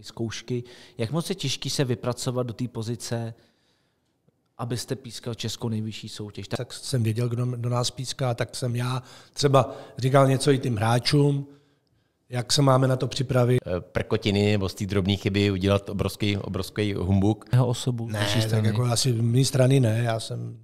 zkoušky. Jak moc je těžký se vypracovat do té pozice, abyste pískal Českou nejvyšší soutěž? Tak jsem věděl, kdo do nás píská, tak jsem já třeba říkal něco i tím hráčům, jak se máme na to připravit? Eh, prkotiny nebo z té drobné chyby udělat obrovský, obrovský humbuk? Jeho osobu? Ne, tak jako asi mé strany ne, já jsem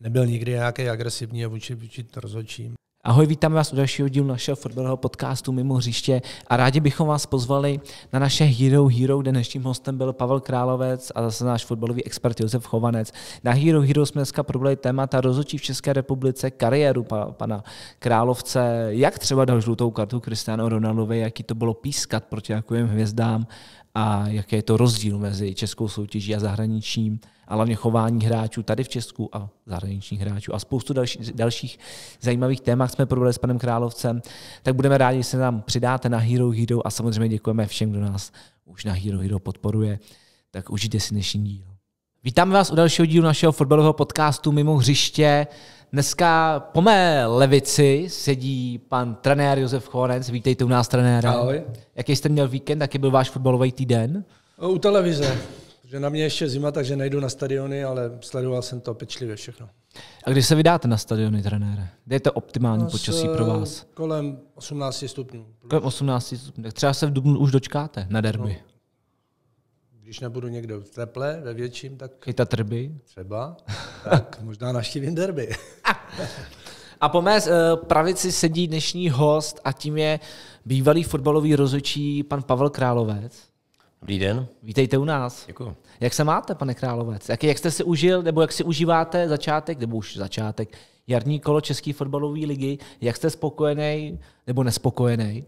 nebyl nikdy nějaký agresivní vůči, vůči rozhodčím. Ahoj, vítáme vás u dalšího dílu našeho fotbalového podcastu Mimo hřiště a rádi bychom vás pozvali na naše Hero Hero, kde dnešním hostem byl Pavel Královec a zase náš fotbalový expert Josef Chovanec. Na Hero Hero jsme dneska probrali témata rozhodčí v České republice, kariéru pa, pana Královce, jak třeba dal žlutou kartu Cristiano Ronaldovi, jaký to bylo pískat proti takovým hvězdám a jaký je to rozdíl mezi českou soutěží a zahraničním a hlavně chování hráčů tady v Česku a zahraničních hráčů a spoustu další, dalších zajímavých témat jsme probrali s panem Královcem, tak budeme rádi, když se nám přidáte na Hero Hero a samozřejmě děkujeme všem, kdo nás už na Hero Hero podporuje, tak užijte si dnešní díl. Vítáme vás u dalšího dílu našeho fotbalového podcastu Mimo hřiště. Dneska po mé levici sedí pan trenér Josef Chonec. Vítejte u nás, trenére. Ahoj. Jaký jste měl víkend, jaký byl váš fotbalový týden? No, u televize. Že na mě ještě zima, takže nejdu na stadiony, ale sledoval jsem to pečlivě všechno. A když se vydáte na stadiony, trenére? Kde je to optimální no, počasí pro vás? Kolem 18 stupňů. Kolem 18 stupňů. Tak třeba se v Dubnu už dočkáte na derby. No když nebudu někde v teple, ve větším, tak... ta trby. Třeba. Tak možná naštívím derby. A po mé eh, pravici sedí dnešní host a tím je bývalý fotbalový rozhodčí pan Pavel Královec. Dobrý den. Vítejte u nás. Děkuji. Jak se máte, pane Královec? Jak, jak jste si užil, nebo jak si užíváte začátek, nebo už začátek, jarní kolo České fotbalové ligy? Jak jste spokojený nebo nespokojený?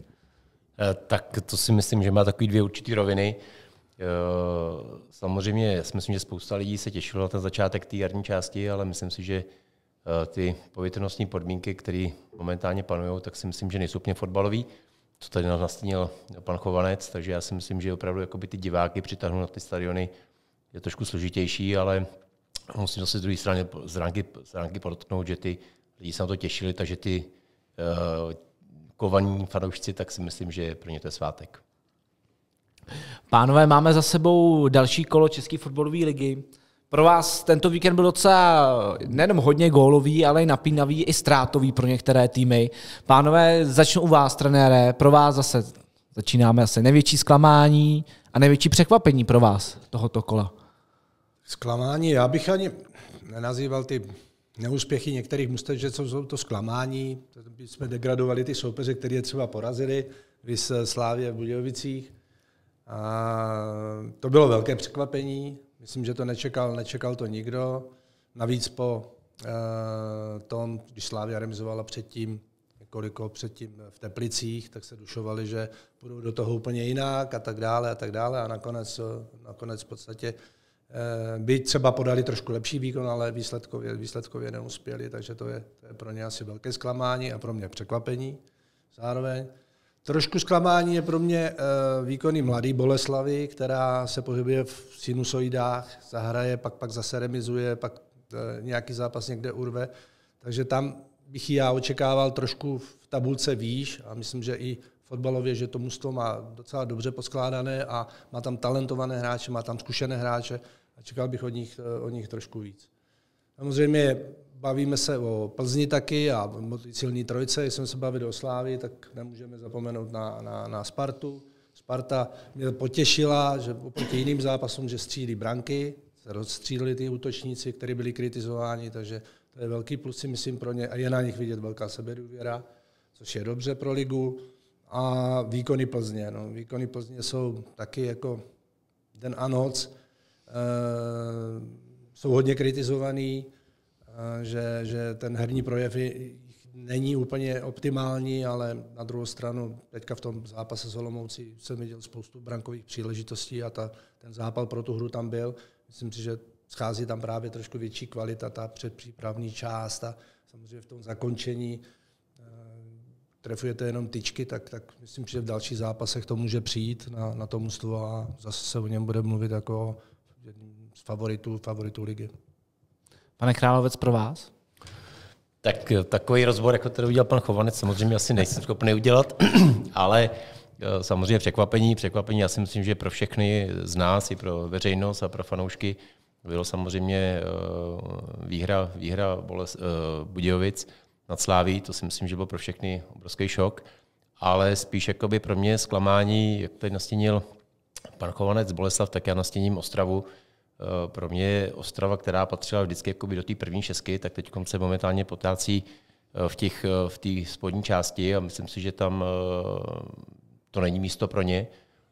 Eh, tak to si myslím, že má takový dvě určitý roviny. Eh, samozřejmě, si myslím, že spousta lidí se těšilo na ten začátek té jarní části, ale myslím si, že eh, ty povětrnostní podmínky, které momentálně panují, tak si myslím, že nejsou úplně fotbalový, To tady nás nastínil pan Chovanec, takže já si myslím, že opravdu jakoby ty diváky přitáhnout na ty stadiony je trošku složitější, ale musím zase z druhé strany zránky, zránky podotknout, že ty lidi se na to těšili, takže ty uh, kovaní fanoušci, tak si myslím, že pro ně to je svátek. Pánové, máme za sebou další kolo České fotbalové ligy. Pro vás tento víkend byl docela nejenom hodně gólový, ale i napínavý, i ztrátový pro některé týmy. Pánové, začnu u vás, trenére. Pro vás zase začínáme asi největší zklamání a největší překvapení pro vás tohoto kola. Zklamání, já bych ani nenazýval ty neúspěchy některých mustev, že jsou to zklamání, jsme degradovali ty soupeře, které je třeba porazili, vys Slávě v Budějovicích. A to bylo velké překvapení, myslím, že to nečekal, nečekal to nikdo. Navíc po eh, tom, když Slávia remizovala předtím koliko předtím v Teplicích, tak se dušovali, že budou do toho úplně jinak a tak dále a tak dále a nakonec, nakonec v podstatě eh, by třeba podali trošku lepší výkon, ale výsledkově, výsledkově neuspěli, takže to je, to je pro ně asi velké zklamání a pro mě překvapení zároveň. Trošku zklamání je pro mě eh, výkonný mladý Boleslavy, která se pohybuje v sinusoidách, zahraje, pak, pak zase remizuje, pak eh, nějaký zápas někde urve. Takže tam bych já očekával trošku v tabulce výš a myslím, že i fotbalově, že to mužstvo má docela dobře poskládané a má tam talentované hráče, má tam zkušené hráče a čekal bych od nich, eh, od nich trošku víc. Samozřejmě bavíme se o Plzni taky a silní trojce, když jsme se bavili o Slávii, tak nemůžeme zapomenout na, na, na Spartu. Sparta mě potěšila, že oproti jiným zápasům, že střílí branky, se rozstřílili ty útočníci, kteří byli kritizováni, takže to je velký plus si myslím pro ně a je na nich vidět velká sebedůvěra, což je dobře pro ligu. A výkony Plzně. No, výkony Plzně jsou taky jako den a noc. E, jsou hodně kritizovaný, Eh, že, že ten herní projev není úplně optimální, ale na druhou stranu teďka v tom zápase s Holomoucí jsem viděl spoustu brankových příležitostí a ta, ten zápal pro tu hru tam byl. Myslím si, že schází tam právě trošku větší kvalita, ta předpřípravní část a samozřejmě v tom zakončení eh, trefujete jenom tyčky, tak, tak myslím, že v dalších zápasech to může přijít na, na tom stvo a zase se o něm bude mluvit jako jedním z favoritů, favoritů ligy. Pane Královec, pro vás? Tak eh, takový rozbor, jako to udělal pan Chovanec, samozřejmě asi nejsem schopný udělat, ale eh, samozřejmě překvapení. Překvapení já si myslím, že pro všechny z nás, i pro veřejnost a pro fanoušky, bylo samozřejmě eh, výhra, výhra Boles, Budějovic nad Sláví, to si myslím, že byl pro všechny obrovský šok, ale spíš pro mě zklamání, jak tady nastínil pan Chovanec Boleslav, tak já nastíním Ostravu, Eh, pro mě Ostrava, která patřila vždycky jakoby do té první šestky, tak teď se momentálně potácí eh, eh, v té v spodní části a myslím si, že tam to není místo pro ně,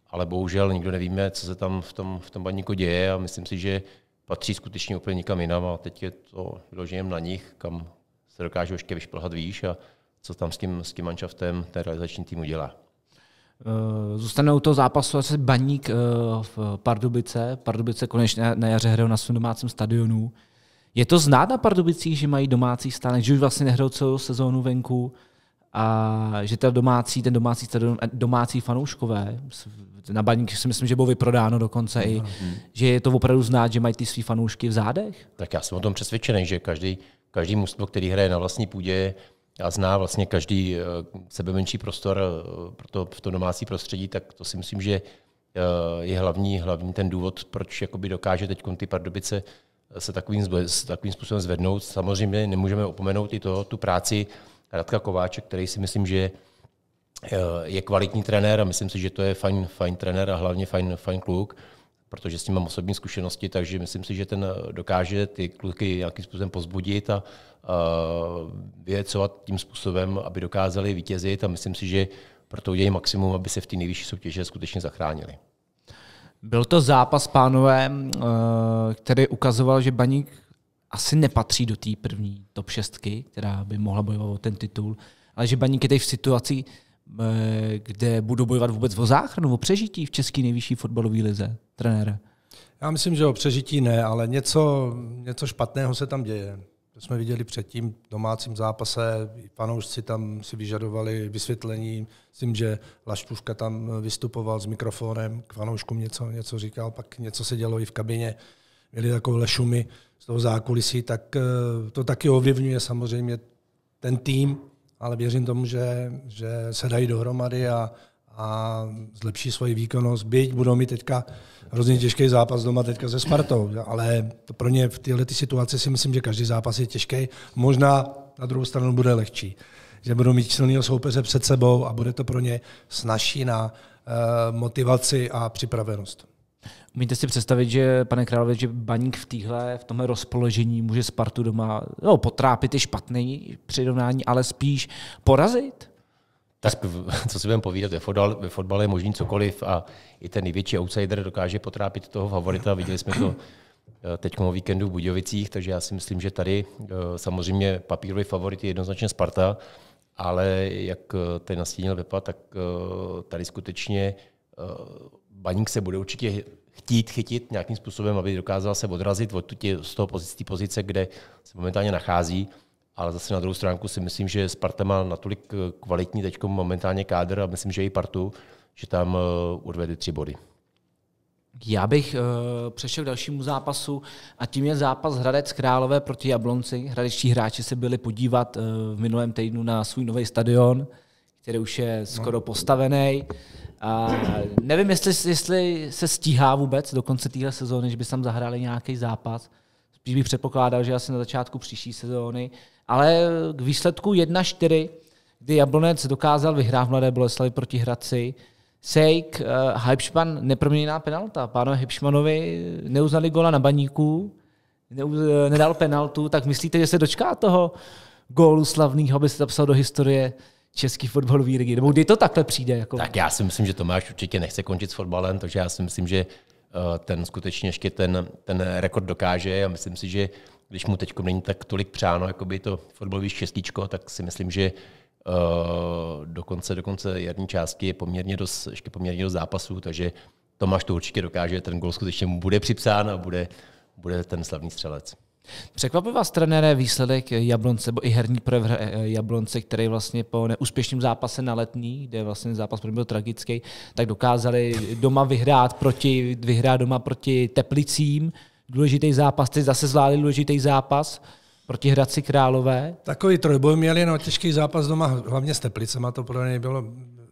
ale bohužel nikdo nevíme, co se tam v tom, v tom baníku děje a myslím si, že patří skutečně úplně nikam jinam a teď je to vyloženě na nich, kam se dokážou ještě vyšplhat výš a co tam s tím, s tím manšaftem ten realizační tým udělá. Eh, zůstane u toho zápasu asi baník eh, v Pardubice. Pardubice konečně na jaře hrajou na svém domácím stadionu. Je to znát na Pardubicích, že mají domácí stánek, že už vlastně nehrajou celou sezónu venku a že ten domácí, ten domácí stadion, eh, domácí fanouškové, na baník si myslím, že bylo vyprodáno dokonce i, mhm. že je to opravdu znát, že mají ty svý fanoušky v zádech? Tak já jsem o tom přesvědčený, že každý, každý mužstvo, který hraje na vlastní půdě, a zná vlastně každý eh, sebe menší prostor eh, pro to, v to domácí prostředí, tak to si myslím, že eh, je hlavní, hlavní ten důvod, proč jakoby dokáže teď ty Pardubice se takovým, takovým způsobem zvednout. Samozřejmě nemůžeme opomenout i to, tu práci Radka Kováče, který si myslím, že je kvalitní trenér a myslím si, že to je fajn, fajn trenér a hlavně fajn, fajn kluk protože s ním mám osobní zkušenosti, takže myslím si, že ten eh, dokáže ty kluky nějakým způsobem pozbudit a eh, vyjecovat tím způsobem, aby dokázali vítězit a myslím si, že proto udělají maximum, aby se v té nejvyšší soutěže skutečně zachránili. Byl to zápas, pánové, eh, který ukazoval, že Baník asi nepatří do té první top šestky, která by mohla bojovat o ten titul, ale že Baník je teď v situaci, kde budou bojovat vůbec o záchranu, o přežití v české nejvyšší fotbalové lize trenére? Já myslím, že o přežití ne, ale něco, něco špatného se tam děje. To jsme viděli předtím v domácím zápase, fanoušci tam si vyžadovali vysvětlení, myslím, že Laštuška tam vystupoval s mikrofonem, k fanouškům něco, něco říkal, pak něco se dělo i v kabině, měli takové šumy z toho zákulisí, tak eh, to taky ovlivňuje samozřejmě ten tým, ale věřím tomu, že, že se dají dohromady a a zlepší svoji výkonnost. Byť budou mít teďka hrozně těžký zápas doma teďka se Spartou, ale to pro ně v této ty situaci si myslím, že každý zápas je těžký. Možná na druhou stranu bude lehčí, že budou mít silného soupeře před sebou a bude to pro ně snažší na uh, motivaci a připravenost. Umíte si představit, že, pane Králově, že baník v týhle, v tomhle rozpoložení může Spartu doma no, potrápit, i špatný přirovnání, ale spíš porazit? tak co si budeme povídat, ve fotbale, ve fotbale je možný cokoliv a i ten největší outsider dokáže potrápit toho favorita. Viděli jsme to eh, teď o víkendu v Budějovicích, takže já si myslím, že tady eh, samozřejmě papírový favorit je jednoznačně Sparta, ale jak eh, ten nastínil Pepa, tak tady skutečně baník se bude určitě chtít chytit nějakým způsobem, aby dokázal se odrazit od tě, z toho pozice, kde se momentálně nachází ale zase na druhou stránku si myslím, že Sparta má natolik eh, kvalitní teď momentálně kádr a myslím, že i partu, že tam eh, odvede tři body. Já bych uh, přešel k dalšímu zápasu a tím je zápas Hradec Králové proti Jablonci. Hradečtí hráči se byli podívat uh, v minulém týdnu na svůj nový stadion, který už je no. skoro postavený. A nevím, jestli, jestli se stíhá vůbec do konce téhle sezóny, že by tam zahráli nějaký zápas. Spíš bych předpokládal, že asi na začátku příští sezóny. Ale k výsledku 1-4, kdy Jablonec dokázal vyhrát v Mladé Boleslavi proti Hradci, Sejk, uh, eh, neproměněná penalta. Pánu Hybšmanovi neuznali gola na baníku, eh, nedal penaltu, tak myslíte, že se dočká toho gólu slavného, aby se zapsal do historie český fotbalový ligy? Nebo kdy to takhle přijde? Jako? Tak já si myslím, že Tomáš určitě nechce končit s fotbalem, takže já si myslím, že Eh, ten skutečně ještě ten, ten rekord dokáže a myslím si, že když mu teď není tak tolik přáno, jako by to fotbalový šestíčko, tak si myslím, že dokonce, eh, do konce, do konce jarní části je poměrně dost, ještě poměrně dost zápasů, takže Tomáš to určitě dokáže, ten gol skutečně mu bude připsán a bude, bude ten slavný střelec. Překvapil vás trenére výsledek Jablonce, nebo i herní projev eh, Jablonce, který vlastně po neúspěšném zápase na letní, kde vlastně zápas pro byl tragický, tak dokázali doma vyhrát proti, vyhrát doma proti Teplicím, důležitý zápas, ty zase zvládli důležitý zápas proti Hradci Králové. Takový trojboj měli, no těžký zápas doma, hlavně s Teplicema, to pro ně bylo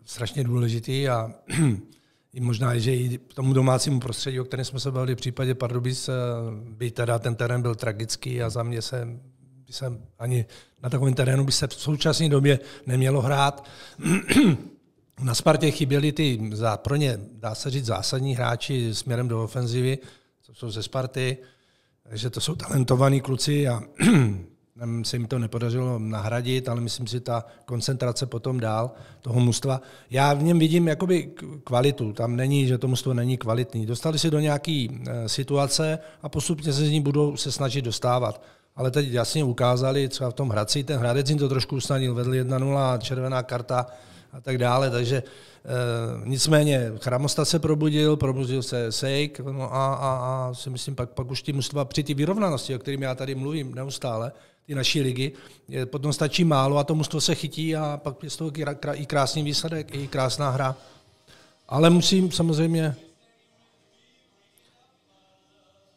strašně důležitý a možná, že i tomu domácímu prostředí, o kterém jsme se bavili v případě Pardubic, eh, by teda ten terén byl tragický a za mě se by se ani na takovém terénu by se v současné době nemělo hrát. na Spartě chyběli ty za, pro ně, dá se říct, zásadní hráči směrem do ofenzivy, co jsou ze Sparty, takže to jsou talentovaní kluci a se jim to nepodařilo nahradit, ale myslím si, že ta koncentrace potom dál toho mužstva. Já v něm vidím jakoby kvalitu, tam není, že to mužstvo není kvalitní. Dostali se do nějaké eh, situace a postupně se z ní budou se snažit dostávat. Ale teď jasně ukázali, třeba v tom Hradci, ten Hradec jim to trošku usnadnil, vedl 1-0, červená karta a tak dále, takže e, nicméně Chramosta se probudil, probudil se Sejk no a, a, a si myslím, pak, pak už ty mužstva při ty vyrovnanosti, o kterým já tady mluvím neustále, ty naší ligy. Potom stačí málo a to mužstvo se chytí a pak je z toho i krásný výsledek, i krásná hra. Ale musím samozřejmě...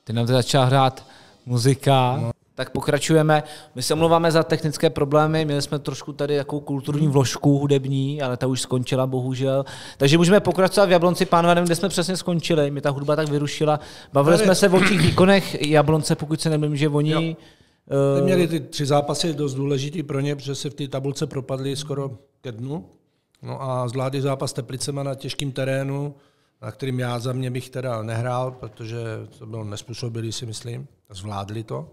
Ty nám teď začal hrát muzika. No. Tak pokračujeme. My se mluváme za technické problémy, měli jsme trošku tady jakou kulturní vložku hudební, ale ta už skončila bohužel. Takže můžeme pokračovat v Jablonci nevím, kde jsme přesně skončili. Mě ta hudba tak vyrušila. Bavili jsme se o těch výkonech Jablonce, pokud se nemýlím, že oni jo. Ty eh, měli ty tři zápasy dost důležitý pro ně, protože se v té tabulce propadli skoro ke dnu. No a zvládli zápas Teplicema na těžkém terénu, na kterým já za mě bych teda nehrál, protože to bylo nespůsobilý, si myslím. Zvládli to.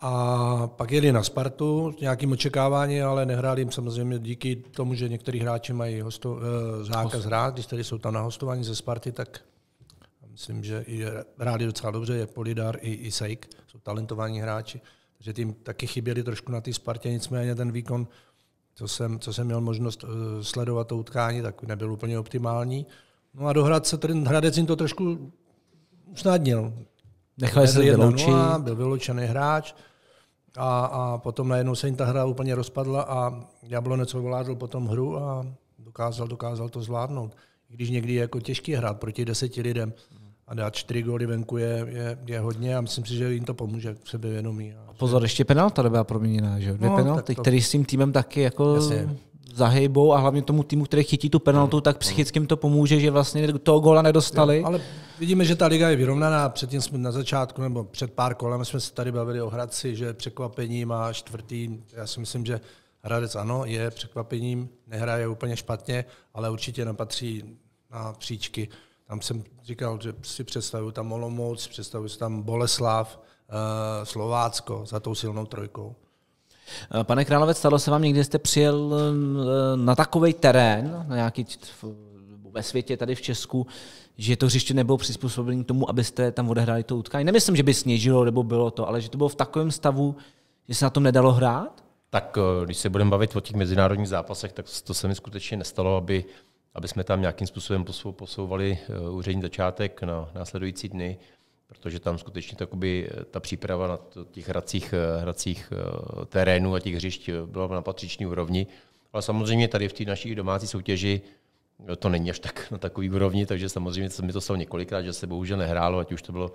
A pak jeli na Spartu s nějakým očekáváním, ale nehráli jim samozřejmě díky tomu, že některý hráči mají hosto, eh, zákaz hrát, když tady jsou tam na hostování ze Sparty, tak myslím, že i hráli docela dobře, je Polidar i, i Sejk jsou talentovaní hráči, takže tím taky chyběli trošku na té Spartě, nicméně ten výkon, co jsem, co jsem měl možnost eh, sledovat to utkání, tak nebyl úplně optimální. No a do se ten Hradec jim to trošku usnadnil. Nechali se vyloučit. No byl vyloučený hráč a, a potom najednou se jim ta hra úplně rozpadla a Jablonec ovládl potom hru a dokázal, dokázal to zvládnout. Když někdy je jako těžký hrát proti deseti lidem, a dát čtyři góly venku je, je, je hodně a myslím si, že jim to pomůže sebe sebevědomí. A pozor, ještě penalta byla proměněná, že Dvě no, penalty, to... který s tím týmem taky jako Jasně. a hlavně tomu týmu, který chytí tu penaltu, tak psychicky jim to pomůže, že vlastně toho góla nedostali. Jo, ale vidíme, že ta liga je vyrovnaná. Předtím jsme na začátku nebo před pár kolem jsme se tady bavili o Hradci, že překvapení má čtvrtý. Já si myslím, že Hradec ano, je překvapením, nehraje úplně špatně, ale určitě nepatří na příčky tam jsem říkal, že si představuju tam Olomouc, představuju si tam Boleslav, eh, Slovácko za tou silnou trojkou. Eh, pane Královec, stalo se vám někdy, jste přijel eh, na takový terén, na nějaký ve světě, tady v Česku, že to hřiště nebylo přizpůsobené tomu, abyste tam odehráli to utkání. Nemyslím, že by sněžilo nebo bylo to, ale že to bylo v takovém stavu, že se na tom nedalo hrát? Tak když se budeme bavit o těch mezinárodních zápasech, tak to se mi skutečně nestalo, aby aby jsme tam nějakým způsobem posouvali eh, úřední začátek na následující dny, protože tam skutečně takoby eh, ta příprava na těch hracích, eh, hracích terénů a těch hřišť byla na patřičné úrovni. Ale samozřejmě tady v té naší domácí soutěži to není až tak na takový úrovni, takže samozřejmě se mi to stalo několikrát, že se bohužel nehrálo, ať už to bylo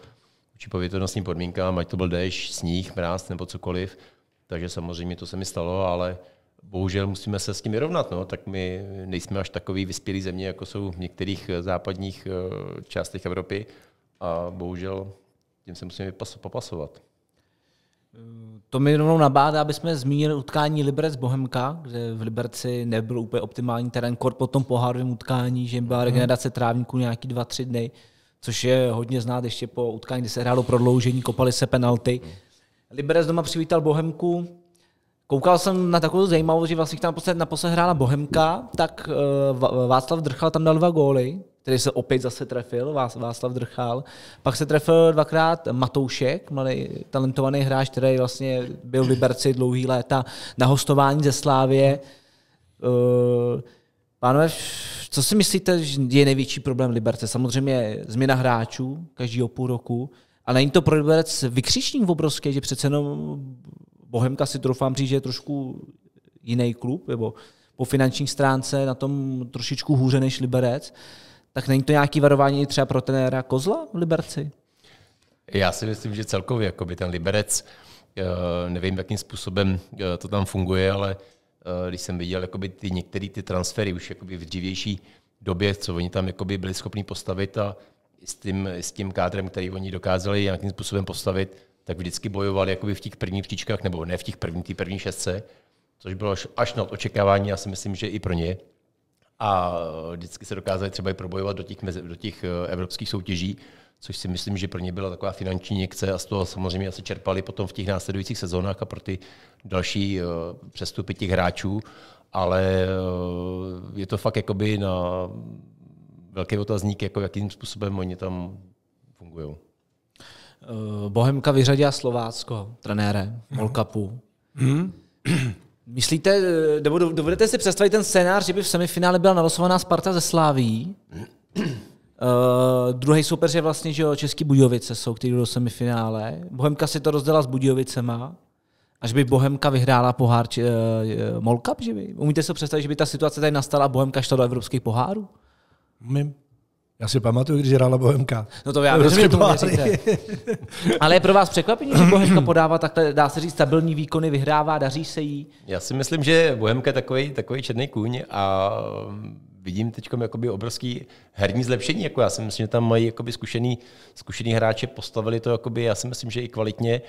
či povětrnostním podmínkám, ať to byl déšť, sníh, mráz nebo cokoliv. Takže samozřejmě to se mi stalo, ale bohužel musíme se s tím vyrovnat. No. Tak my nejsme až takový vyspělý země, jako jsou v některých eh, západních eh, částech Evropy a bohužel tím se musíme popasovat. To mi rovnou nabádá, aby jsme zmínili utkání Liberec Bohemka, kde v Liberci nebyl úplně optimální terén kort po tom pohárovém utkání, že byla mhm. regenerace trávníků nějaký dva tři dny, což je hodně znát ještě po utkání, kdy se hrálo prodloužení, kopali se penalty. Mhm. Liberec doma přivítal Bohemku, Koukal jsem na takovou zajímavost, že vlastně tam na pose hrála Bohemka, tak eh, Václav Drchal tam dal dva góly, který se opět zase trefil, Václav Drchal. Pak se trefil dvakrát Matoušek, mladý talentovaný hráč, který vlastně byl v Liberci dlouhý léta na hostování ze Slávě. Eh, pánové, co si myslíte, že je největší problém Liberce? Samozřejmě změna hráčů každého půl roku, ale není to pro Liberec vykřičník obrovský, že přece jenom Bohemka si troufám říct, že je trošku jiný klub, nebo po finanční stránce na tom trošičku hůře než Liberec, tak není to nějaký varování třeba pro trenéra Kozla v Liberci? Já si myslím, že celkově jako by ten Liberec, eh, nevím, jakým způsobem eh, to tam funguje, ale eh, když jsem viděl jakoby ty některé ty transfery už jakoby v dřívější době, co oni tam jakoby byli schopni postavit a s tím, s tím kádrem, který oni dokázali nějakým způsobem postavit, tak vždycky bojoval jakoby v těch prvních příčkách, nebo ne v těch první, té první šestce, což bylo až nad očekávání, já si myslím, že i pro ně. A vždycky se dokázali třeba i probojovat do těch, do těch eh, evropských soutěží, což si myslím, že pro ně byla taková finanční někce a z toho samozřejmě se čerpali potom v těch následujících sezónách a pro ty další eh, přestupy těch hráčů, ale eh, je to fakt jakoby na velký otazník, jako jakým způsobem oni tam fungují. Eh, Bohemka vyřadila Slovácko, trenére Molkapu. Mm. Myslíte, eh, nebo dovedete si představit ten scénář, že by v semifinále byla nalosovaná Sparta ze Sláví? Uh, druhý soupeř je vlastně, že jo, Český Budějovice jsou, kteří do semifinále. Bohemka si to rozdala s Budějovicema. Až by Bohemka vyhrála pohár uh, Molkap, že by? Umíte si představit, že by ta situace tady nastala a Bohemka šla do evropských pohárů? Mím. Já si pamatuju, když hrála Bohemka. No to já věřím, tomu věříte. Ale je pro vás překvapení, že Bohemka podává takhle, dá se říct, stabilní výkony, vyhrává, daří se jí? Já si myslím, že Bohemka je takový, takový černý kůň a vidím teď jakoby obrovský herní zlepšení. Jako já si myslím, že tam mají jakoby zkušený, zkušený hráče, postavili to jakoby, já si myslím, že i kvalitně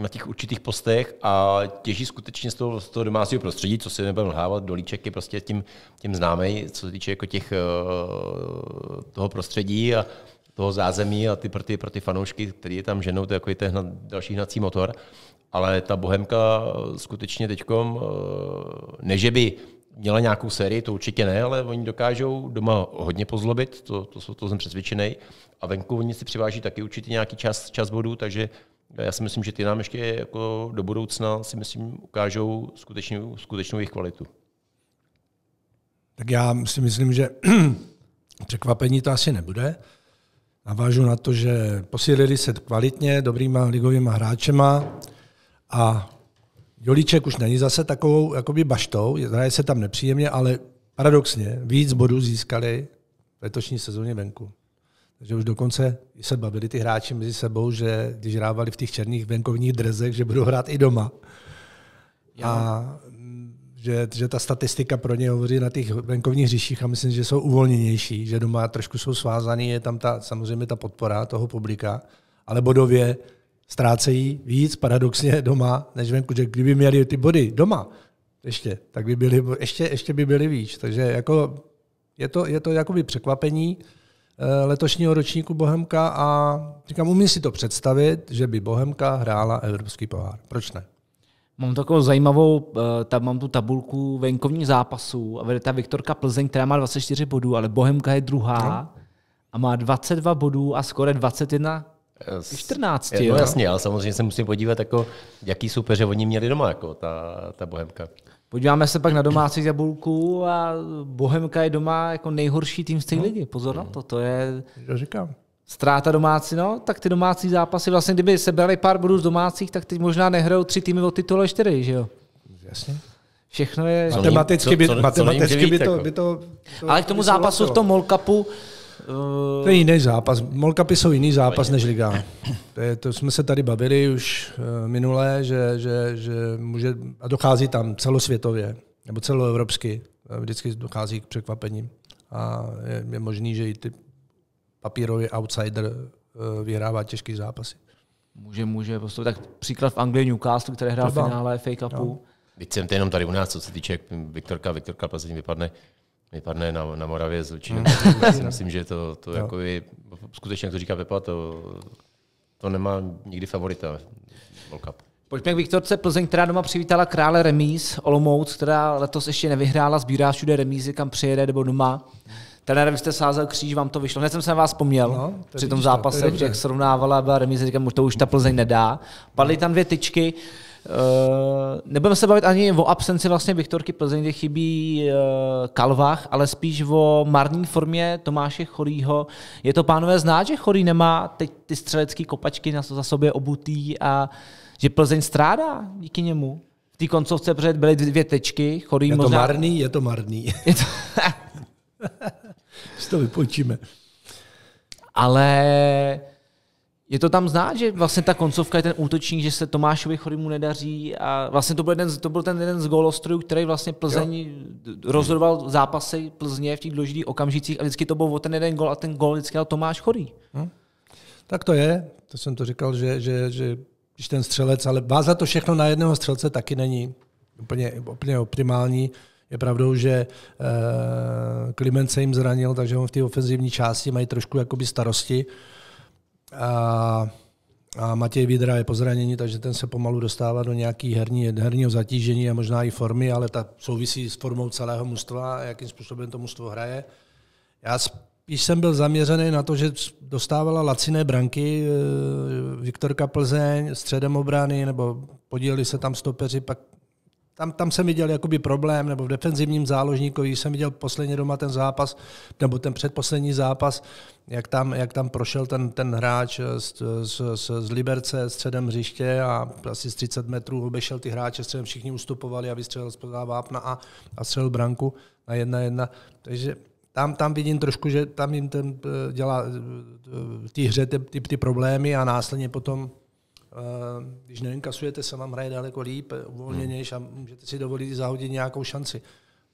na těch určitých postech a těží skutečně z toho, z toho domácího prostředí, co si nebudeme lhávat, dolíček je prostě tím, tím známý, co se týče jako těch, eh, toho prostředí a toho zázemí a ty pro ty, pro ty fanoušky, který je tam ženou, to je jako ten další hnací motor. Ale ta bohemka skutečně teďkom, eh, neže by měla nějakou sérii, to určitě ne, ale oni dokážou doma hodně pozlobit, to, to, to jsem přesvědčený. A venku oni si přiváží taky určitě nějaký čas, čas bodů, takže já si myslím, že ty nám ještě jako do budoucna si myslím ukážou skutečnou, skutečnou jejich kvalitu. Tak já si myslím, že překvapení to asi nebude. Navážu na to, že posílili se kvalitně, dobrýma ligovými hráčema a Jolíček už není zase takovou jakoby baštou, hraje se tam nepříjemně, ale paradoxně víc bodů získali v letošní sezóně venku. Takže už dokonce se bavili ty hráči mezi sebou, že když hrávali v těch černých venkovních drezech, že budou hrát i doma. Já. A že, že ta statistika pro ně hovoří na těch venkovních hřiších a myslím, že jsou uvolněnější, že doma trošku jsou svázaný, je tam ta, samozřejmě ta podpora toho publika, ale bodově ztrácejí víc paradoxně doma než venku, že kdyby měli ty body doma ještě, tak by byly, ještě, ještě by byly víc. Takže jako je to, je to jakoby překvapení eh, letošního ročníku Bohemka a říkám, umím si to představit, že by Bohemka hrála Evropský pohár. Proč ne? Mám takovou zajímavou, eh, tam mám tu tabulku venkovních zápasů a vede ta Viktorka Plzeň, která má 24 bodů, ale Bohemka je druhá no. a má 22 bodů a skore 21 Eh, s 14, je, eh, no, jasně, ale samozřejmě se musím podívat, jako, jaký soupeře oni měli doma, jako ta, ta Bohemka. Podíváme se pak na domácí tabulku a Bohemka je doma jako nejhorší tým z té no. ligy. Pozor no. na to, to je... Já říkám. Ztráta domácí, no, tak ty domácí zápasy, vlastně kdyby se brali pár bodů z domácích, tak teď možná nehrajou tři týmy o titul čtyři, že jo? Jasně. Všechno je... Matematicky, by, matematicky by, to, jako? by to, to... Ale k tomu zápasu v tom Molkapu Uh... To je jiný zápas. Molkapy jsou jiný zápas než liga. To, je, to jsme se tady bavili už eh, minule, že, že, že může, a dochází tam celosvětově, nebo celoevropsky. Eh, vždycky dochází k překvapení. A je, je možný, že i ty papírový outsider vyhrává těžký zápasy. Může, může. Prostě tak příklad v Anglii Newcastle, který hrál v finále FA Cupu. No. Teď jsem to jenom tady u nás, co se týče Viktorka, Viktorka Plzeň vypadne vypadne na, na Moravě z Lučína. Hmm. já si myslím, že to, to jako je, skutečně, jak to říká Pepa, to, to nemá nikdy favorita Pojďme k Viktorce Plzeň, která doma přivítala krále remíz Olomouc, která letos ještě nevyhrála, sbírá všude remízy, kam přijede nebo doma. Trenér, vy jste sázel kříž, vám to vyšlo. Hned jsem se na vás vzpomněl no, to při tom zápase, to jak srovnávala, byla remíze, říkám, to už ta Plzeň nedá. Padly tam dvě tyčky. Eh, nebudeme se bavit ani o absenci vlastně Viktorky Plzeň, kde chybí eh, Kalvách, ale spíš o marní formě Tomáše Chorýho. Je to pánové znát, že Chorý nemá teď ty střelecké kopačky na, za sobě obutý a že Plzeň strádá díky němu? V té koncovce před byly dvě tečky, Chorý je možná... marný, je to marný. Je to... marný. to vypočíme. Ale je to tam znát, že vlastně ta koncovka je ten útočník, že se Tomášovi Chorymu nedaří a vlastně to byl, jeden, to byl ten jeden z golostrojů, který vlastně Plzeň jo. rozhodoval zápasy Plzně v těch důležitých okamžicích a vždycky to byl o ten jeden gol a ten gol vždycky dal Tomáš Chorý. Hm? Tak to je, to jsem to říkal, že, že, že když ten střelec, ale vázat to všechno na jednoho střelce taky není úplně, úplně optimální. Je pravdou, že e, Kliment se jim zranil, takže on v té ofenzivní části mají trošku jakoby starosti, a, a Matěj Vidra je po zranění, takže ten se pomalu dostává do nějaké herní, herního zatížení a možná i formy, ale ta souvisí s formou celého mužstva, jakým způsobem to mužstvo hraje. Já spíš jsem byl zaměřený na to, že dostávala laciné branky e, Viktorka Plzeň, středem obrany, nebo podíleli se tam stopeři, pak tam, tam jsem viděl jakoby problém, nebo v defenzivním záložníkovi jsem viděl posledně doma ten zápas, nebo ten předposlední zápas, jak tam, jak tam prošel ten, ten hráč z, z, z, z Liberce středem hřiště a asi z 30 metrů obešel ty hráče, středem všichni ustupovali a vystřelil z vápna a, a střelil branku na jedna jedna. Takže tam, tam vidím trošku, že tam jim ten eh, dělá eh, eh, v té hře ty, ty, ty problémy a následně potom Eh, když neinkasujete, se vám hraje daleko líp, eh, uvolněnější a můžete si dovolit zahodit nějakou šanci.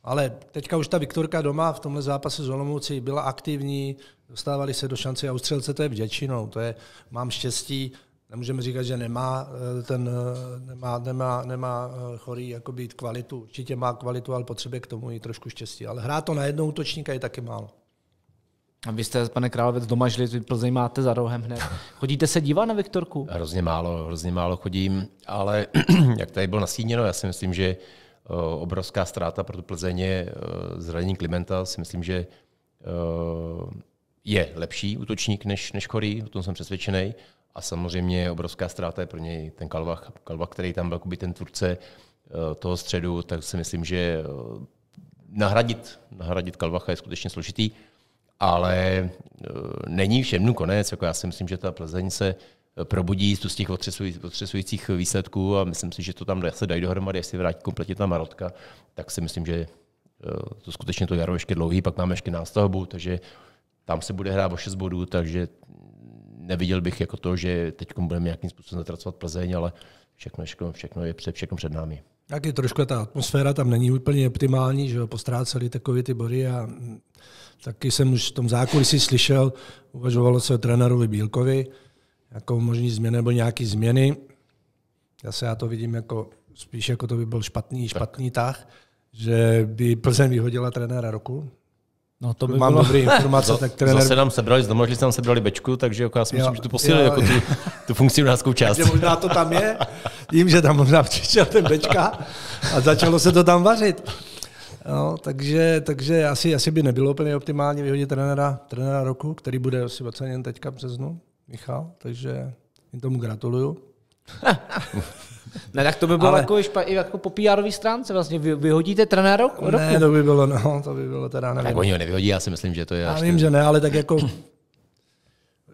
Ale teďka už ta Viktorka doma v tomhle zápase s Olomoucí byla aktivní, dostávali se do šance a ustřelce to je vděčinou. To je, mám štěstí, nemůžeme říkat, že nemá, eh, ten, nemá, nemá, nemá chorý jakoby, kvalitu. Určitě má kvalitu, ale potřebuje k tomu i trošku štěstí. Ale hrát to na jednoho útočníka je taky málo. A vy jste, pane Královec, doma žili, Plzeň máte za rohem hned. Chodíte se dívat na Viktorku? Hrozně málo, hrozně málo chodím, ale jak tady bylo nastíněno, já si myslím, že eh, obrovská ztráta pro tu Plzeň je eh, zranění Klimenta. Si myslím, že eh, je lepší útočník než, než Korý, o tom jsem přesvědčený. A samozřejmě obrovská ztráta je pro něj ten Kalvach, Kalvach který tam byl ten tvůrce toho středu, tak si myslím, že nahradit, nahradit Kalvacha je skutečně složitý ale eh, není všem dnu konec. Jako já si myslím, že ta Plzeň se eh, probudí z těch otřesujících výsledků a myslím si, že to tam se dají dohromady, jestli vrátí kompletně ta Marotka, tak si myslím, že eh, to skutečně to jaro ještě dlouhý, pak máme ještě nástavbu, takže tam se bude hrát o 6 bodů, takže neviděl bych jako to, že teď budeme nějakým způsobem zatracovat Plzeň, ale všechno, všechno, všechno je před, všechno před námi. Taky trošku ta atmosféra tam není úplně optimální, že jo, postráceli takové ty body a mm, taky jsem už v tom zákulisí slyšel, uvažovalo se o trenerovi Bílkovi, jako možný změny nebo nějaký změny. Já se já to vidím jako spíš jako to by byl špatný, špatný tak. tah, že by Plzeň vyhodila trenéra roku, No to by Mám bylo... dobré informace, tak trenér... Zase nám sebrali, zdomožili nám sebrali bečku, takže jako já si myslím, jo, že tu posílili jako tu, tu funkcionářskou část. Takže možná to tam je, tím, že tam možná přišel ten bečka a začalo se to tam vařit. No, takže, takže asi, asi by nebylo úplně optimálně vyhodit trenéra, trenéra roku, který bude asi oceněn teďka přes březnu, Michal, takže jim tomu gratuluju. Ne, tak to by bylo ale... jako, špa, jako po pr stránce vlastně. Vy, vyhodíte trenéra roku? Ne, to by bylo, no, to by bylo teda nevím. Tak oni ho nevyhodí, já si myslím, že to je... Já vím, tím... že ne, ale tak jako...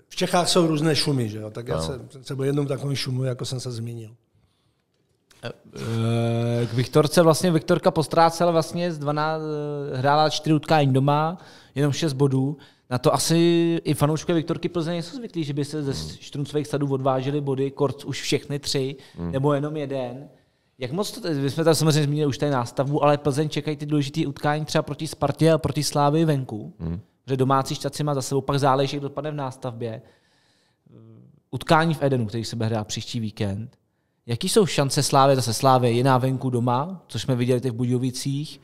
V Čechách jsou různé šumy, že jo? Tak já no. se byl jednou takovým šumu, jako jsem se zmínil. Eh, eh, k Viktorce vlastně Viktorka postrácela vlastně z 12, eh, hrála čtyři utkání doma, jenom 6 bodů. Na to asi i fanouškové Viktorky Plzeň jsou zvyklí, že by se ze hmm. Štruncových sadů odvážely body, kort už všechny tři, mm. nebo jenom jeden. Jak moc, to, my jsme tam samozřejmě zmínili už tady nástavbu, ale Plzeň čekají ty důležité utkání třeba proti Spartě a proti Slávy venku, mm. že domácí štaci má za sebou, pak záleží, jak dopadne v nástavbě. Utkání v Edenu, který se bude hrát příští víkend. Jaký jsou šance Slávy, zase Slávy jiná venku doma, což jsme viděli teď v Budějovicích,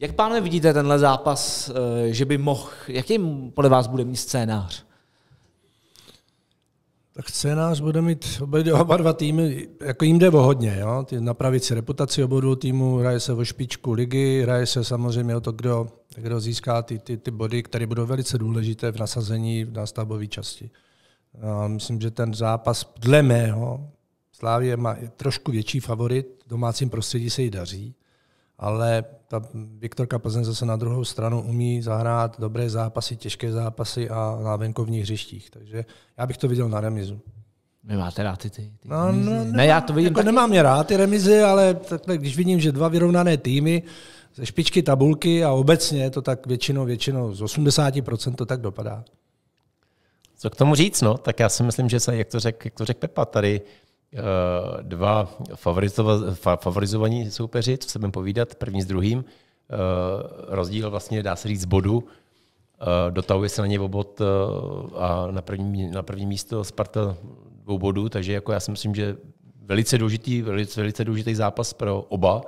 jak pánové vidíte tenhle zápas, eh, že by mohl, jaký podle vás bude mít scénář? Tak scénář bude mít oba dva týmy, jako jim jde o hodně, jo? Ty napravit si reputaci obou dvou týmů, hraje se o špičku ligy, hraje se samozřejmě o to, kdo, kdo získá ty, ty, ty body, které budou velice důležité v nasazení v nástavbové části. A myslím, že ten zápas, dle mého, Slávě má trošku větší favorit, v domácím prostředí se jí daří ale ta Viktorka Plzeň zase na druhou stranu umí zahrát dobré zápasy, těžké zápasy a na venkovních hřištích. Takže já bych to viděl na remizu. Vy máte rád ty, ty, ty no, no, nemám, ne, já to vidím jako nemám je rád ty remizy, ale takhle, když vidím, že dva vyrovnané týmy ze špičky tabulky a obecně to tak většinou, většinou z 80% to tak dopadá. Co k tomu říct, no? Tak já si myslím, že se, jak to řekl řek Pepa, tady Eh, dva favorizovaní soupeři, co se budeme povídat, první s druhým. Eh, rozdíl vlastně dá se říct z bodu. Eh, dotahuje se na ně obod a na první, na první místo Sparta dvou bodů, takže jako já si myslím, že velice důležitý, velice, velice důležitý zápas pro oba.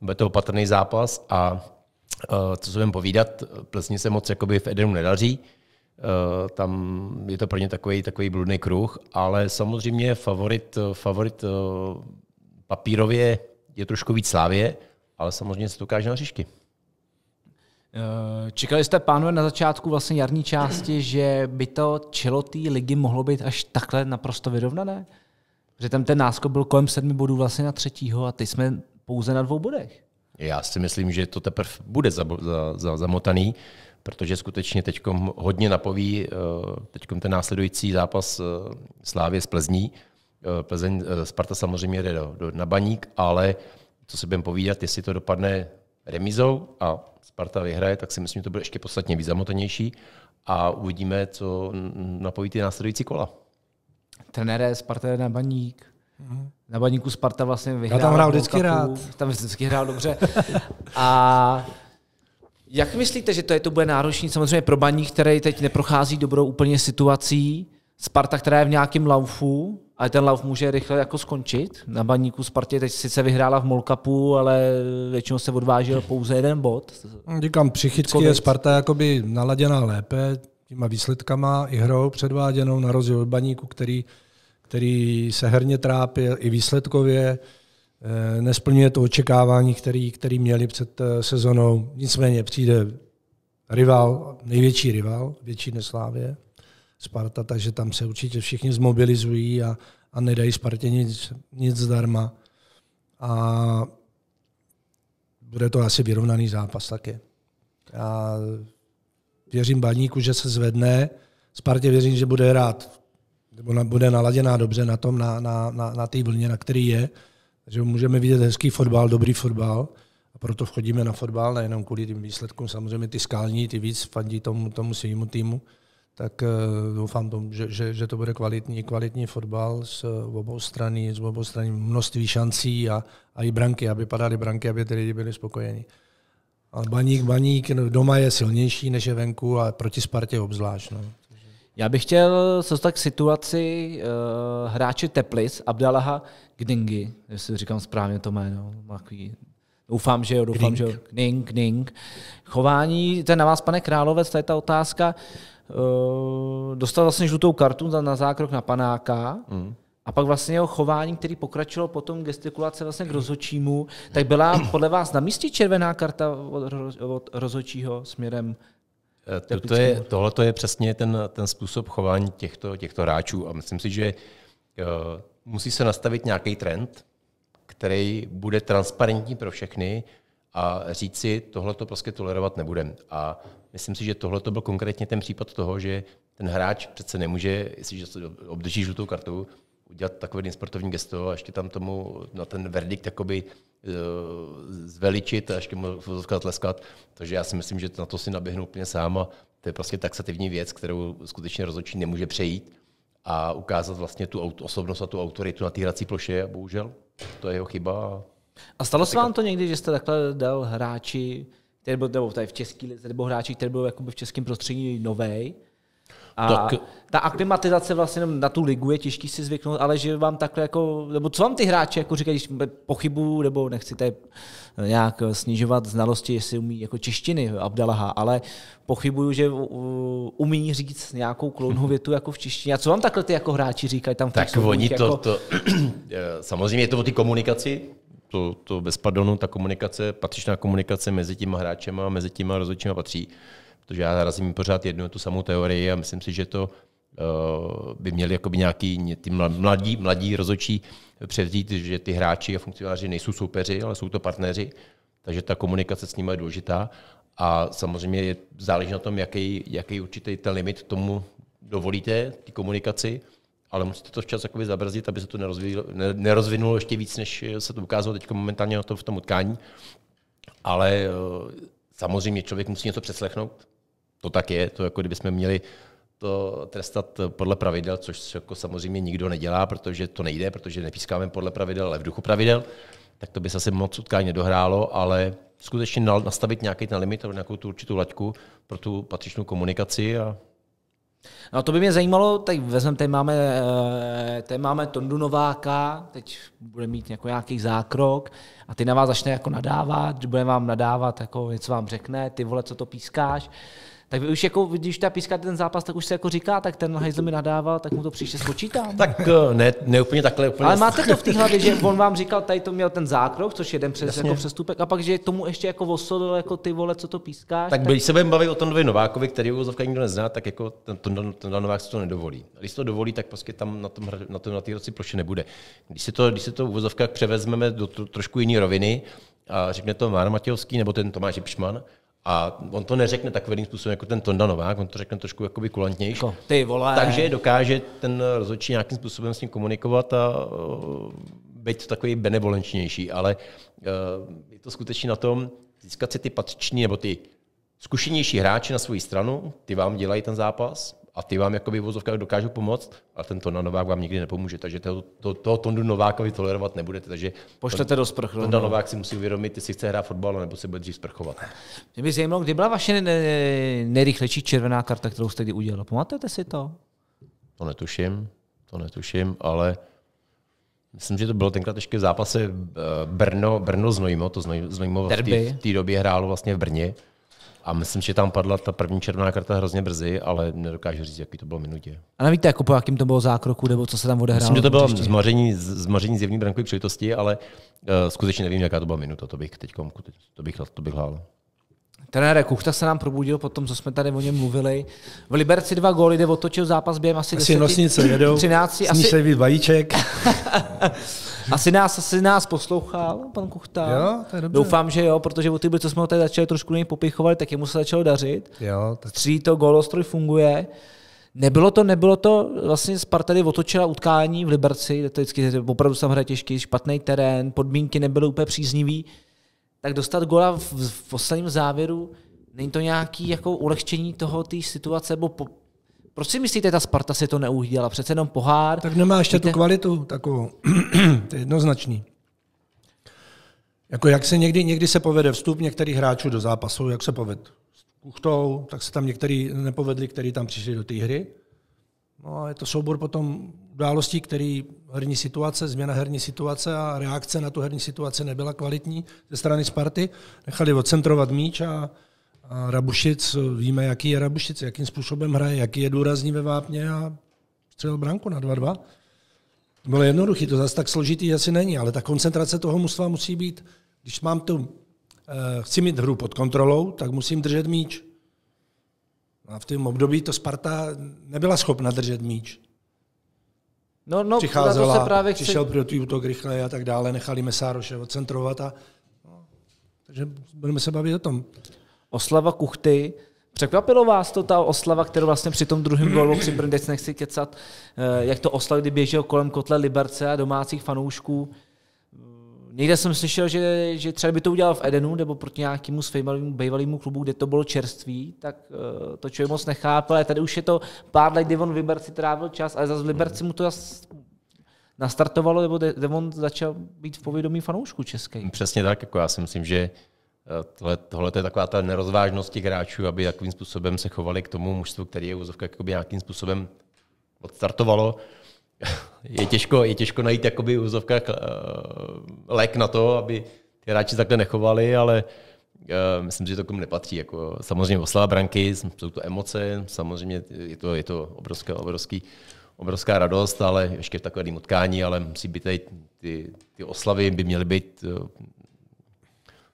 Bude to opatrný zápas a co se budeme povídat, Plesně se moc jakoby v Edenu nedaří Eh, tam je to pro ně takový, takový bludný kruh, ale samozřejmě favorit, favorit eh, papírově je trošku víc slávě, ale samozřejmě se to ukáže na říšky. Eh, čekali jste, pánové, na začátku vlastně jarní části, že by to čelo té ligy mohlo být až takhle naprosto vyrovnané? Že tam ten náskok byl kolem sedmi bodů vlastně na třetího a ty jsme pouze na dvou bodech. Já si myslím, že to teprve bude zamotaný. Za, za, za protože skutečně teď hodně napoví eh, teď ten následující zápas eh, Slávě z Plzní. Eh, Plzeň, Sparta samozřejmě jde do, do, na baník, ale co si budeme povídat, jestli to dopadne remizou a Sparta vyhraje, tak si myslím, že to bude ještě podstatně víc zamotanější a uvidíme, co napoví ty následující kola. Trenére, Sparta jde na baník. Na baníku Sparta vlastně vyhrál. Já tam hrál vždycky rád. Tam vždycky hrál dobře. A jak myslíte, že to, je, to bude náročný samozřejmě pro baní, který teď neprochází dobrou úplně situací, Sparta, která je v nějakém laufu, a ten lauf může rychle jako skončit. Na baníku Spartě teď sice vyhrála v Molkapu, ale většinou se odvážil pouze jeden bod. Říkám, psychicky je Sparta jakoby naladěná lépe, těma výsledkama i hrou předváděnou na rozdíl od baníku, který, který se herně trápil i výsledkově. Eh, nesplňuje to očekávání, který, který měli před eh, sezonou. Nicméně přijde rival, největší rival, větší neslávě, Sparta, takže tam se určitě všichni zmobilizují a, a nedají Spartě nic, nic zdarma. A bude to asi vyrovnaný zápas taky. Já věřím Baníku, že se zvedne. Spartě věřím, že bude rád, nebo na, bude naladěná dobře na tom, na, na, na, na té vlně, na který je takže můžeme vidět hezký fotbal, dobrý fotbal a proto chodíme na fotbal, nejenom kvůli tím výsledkům, samozřejmě ty skální, ty víc fandí tomu, tomu svýmu týmu, tak eh, doufám, tomu, že, že, že to bude kvalitní, kvalitní fotbal z eh, obou strany, z obou strany množství šancí a, a i branky, aby padaly branky, aby ty lidi byli spokojeni. Ale baník, baník no, doma je silnější než je venku a proti Spartě obzvlášť. No. Já bych chtěl se tak situaci uh, eh, hráči Teplis, Abdalaha, Gdingy, jestli říkám správně to jméno, takový Doufám, že jo, doufám, Kning. že jo. Kning, Kning. Chování, to je na vás, pane Královec, je ta otázka. Eh, dostal vlastně žlutou kartu za na zákrok na panáka. Mm. A pak vlastně jeho chování, který pokračovalo potom gestikulace vlastně k rozhodčímu, tak byla podle vás na místě červená karta od, od rozhodčího směrem eh, to je, tohle to je přesně ten, ten způsob chování těchto, těchto hráčů a myslím si, že eh, musí se nastavit nějaký trend, který bude transparentní pro všechny a říct si, tohle to prostě tolerovat nebudem. A myslím si, že tohle to byl konkrétně ten případ toho, že ten hráč přece nemůže, jestliže obdrží žlutou kartu, udělat takové sportovní gesto a ještě tam tomu na ten verdikt jakoby e, zveličit a ještě mu tleskat. Takže já si myslím, že na to si naběhnu úplně sám a to je prostě taxativní věc, kterou skutečně rozhodčí nemůže přejít a ukázat vlastně tu osobnost a tu autoritu na té hrací ploše a bohužel to je jeho chyba. A stalo se vám to někdy, že jste takhle dal hráči, který byl nebo tady v český lize, nebo hráči, který byl jakoby v českém prostředí nový. a tak... ta aklimatizace vlastně na tu ligu je těžký si zvyknout, ale že vám takhle jako, nebo co vám ty hráči jako říkají, když pochybu, nebo nechci tady nějak snižovat znalosti, jestli umí jako češtiny Abdalaha, ale pochybuju, že umí říct nějakou klonu mhm. větu jako v češtině. A co vám takhle ty jako hráči říkají tam v Tak oni to, jako... to, samozřejmě je to o ty komunikaci, to, to bez pardonu, ta komunikace, patřičná komunikace mezi těma hráčema, mezi těma rozhodčíma patří. Protože já narazím pořád jednu tu samou teorii a myslím si, že to Eh, by měli jakoby nějaký ty mladí, mladí rozočí převzít, že ty hráči a funkcionáři nejsou soupeři, ale jsou to partneři, takže ta komunikace s nimi je důležitá a samozřejmě je, záleží na tom, jaký, jaký určitý ten limit tomu dovolíte, ty komunikaci, ale musíte to včas jakoby zabrzdit, aby se to nerozvinulo, nerozvinulo ještě víc, než se to ukázalo teď momentálně na to, v tom utkání. Ale eh, samozřejmě člověk musí něco přeslechnout. To tak je, to jako kdybychom měli to trestat podle pravidel, což jako samozřejmě nikdo nedělá, protože to nejde, protože nepískáme podle pravidel, ale v duchu pravidel, tak to by se asi moc utkání nedohrálo, ale skutečně nastavit nějaký ten limit, nebo nějakou tu určitou laťku pro tu patřičnou komunikaci a No to by mě zajímalo, tak vezmeme, tady máme, eh, tady máme Tondu Nováka, teď bude mít jako nějaký zákrok a ty na vás začne jako nadávat, bude vám nadávat, jako něco vám řekne, ty vole, co to pískáš tak vy už jako, když ta píská ten zápas, tak už se jako říká, tak ten hajzl mi nadával, tak mu to příště spočítám. Tak eh, ne, ne úplně takhle. Úplně Ale máte to v té hlavě, že on vám říkal, tady to měl ten zákrok, což jeden přes, jako přestupek, a pak, že tomu ještě jako osodil, jako ty vole, co to pískáš. Tak, tak... když se budeme bavit o Tondovi Novákovi, který uvozovka nikdo nezná, tak jako ten, ten, ten Novák se to nedovolí. Když když to dovolí, tak prostě tam na tom, na tom na té roci ploše nebude. Když se to, když se to uvozovka převezmeme do to, trošku jiné roviny, a řekne to Mára Matějovský nebo ten Tomáš Ipšman, a on to neřekne takovým způsobem jako ten Tonda Novák, on to řekne trošku jakoby kulantnější. Jako, ty vole. Takže dokáže ten rozhodčí nějakým způsobem s ním komunikovat a uh, být takový benevolenčnější, ale uh, je to skutečně na tom získat si ty patřiční nebo ty zkušenější hráči na svoji stranu, ty vám dělají ten zápas a ty vám jakoby v vozovkách dokážou pomoct a ten Tonda Novák vám nikdy nepomůže. Takže toho, to, toho Tondu Novákovi tolerovat nebudete. Takže Pošlete do sprchu. Tonda Novák si musí uvědomit, jestli chce hrát fotbal nebo se bude dřív sprchovat. Mě by zajímalo, kdy byla vaše nejrychlejší červená karta, kterou jste kdy udělal. Pamatujete si to? To netuším, to netuším, ale Myslím, že to bylo tenkrát ještě v zápase eh, Brno, Brno Znojmo, to vlastně Znojmo v té době hrálo vlastně v Brně. A myslím, že tam padla ta první červená karta hrozně brzy, ale nedokážu říct, jaký to bylo minutě. A nevíte, jako po jakým to bylo zákroku, nebo co se tam odehrálo? Myslím, že to bylo zmaření, zmaření zjevní brankové příležitosti, ale uh, skutečně nevím, jaká to byla minuta, to bych teď to bych, to bych hlál. Trenére Kuchta se nám probudil po tom, co jsme tady o něm mluvili. V Liberci dva góly, kde otočil zápas během asi, asi 10, nosnice jedou, 13, asi... se být vajíček. asi, nás, asi nás poslouchal pan Kuchta. Jo, to je dobře. Doufám, že jo, protože od té co jsme ho tady začali trošku něj popichovali, tak jemu se začalo dařit. Jo, tak... Tří to gólostroj funguje. Nebylo to, nebylo to, vlastně Sparta tady otočila utkání v Liberci, to to vždycky opravdu tam hraje těžký, špatný terén, podmínky nebyly úplně příznivý tak dostat gola v, v posledním závěru, není to nějaký jako ulehčení toho té situace, nebo po, proč si myslíte, ta Sparta si to neuhýdala? Přece jenom pohár. Tak nemá ještě víte? tu kvalitu takovou. to je jednoznačný. Jako jak se někdy, někdy se povede vstup některých hráčů do zápasu, jak se povede s Kuchtou, tak se tam některý nepovedli, kteří tam přišli do té hry. No a je to soubor potom událostí, který herní situace, změna herní situace a reakce na tu herní situaci nebyla kvalitní ze strany Sparty. Nechali odcentrovat míč a, a Rabušic, víme, jaký je Rabušic, jakým způsobem hraje, jaký je důrazný ve vápně a střelil branku na 2-2. Bylo jednoduché, to zase tak složitý asi není, ale ta koncentrace toho mužstva musí být, když mám tu, eh, chci mít hru pod kontrolou, tak musím držet míč. A v tom období to Sparta nebyla schopna držet míč. No, no, přicházela, to se právě chci... přišel proti útok rychle a tak dále, nechali Mesároše odcentrovat a no, takže budeme se bavit o tom. Oslava Kuchty, Překvapilo vás to ta oslava, kterou vlastně při tom druhém golu, při Brndec nechci kecat, eh, jak to oslavili, běžel kolem kotle Liberce a domácích fanoušků? Někde jsem slyšel, že, že třeba by to udělal v Edenu nebo proti nějakému svému bývalému klubu, kde to bylo čerství, tak eh, to člověk moc nechápal. ale tady už je to pár let, kdy on v Liberci trávil čas, ale zase v Liberci mu to nastartovalo, nebo Devon začal být v povědomí fanoušku české. Přesně tak, jako já si myslím, že eh, tohle, tohle to je taková ta nerozvážnost těch hráčů, aby takovým způsobem se chovali k tomu mužstvu, který je úzovka nějakým způsobem odstartovalo je těžko, je těžko najít jakoby úzovka uh, eh, lék na to, aby ty hráči takhle nechovali, ale eh, myslím, že to k tomu nepatří. Jako, samozřejmě oslava branky, jsou to emoce, samozřejmě je to, je to obrovská obrovský, obrovská radost, ale ještě v takovém utkání, ale musí být tady ty, ty oslavy by měly být eh,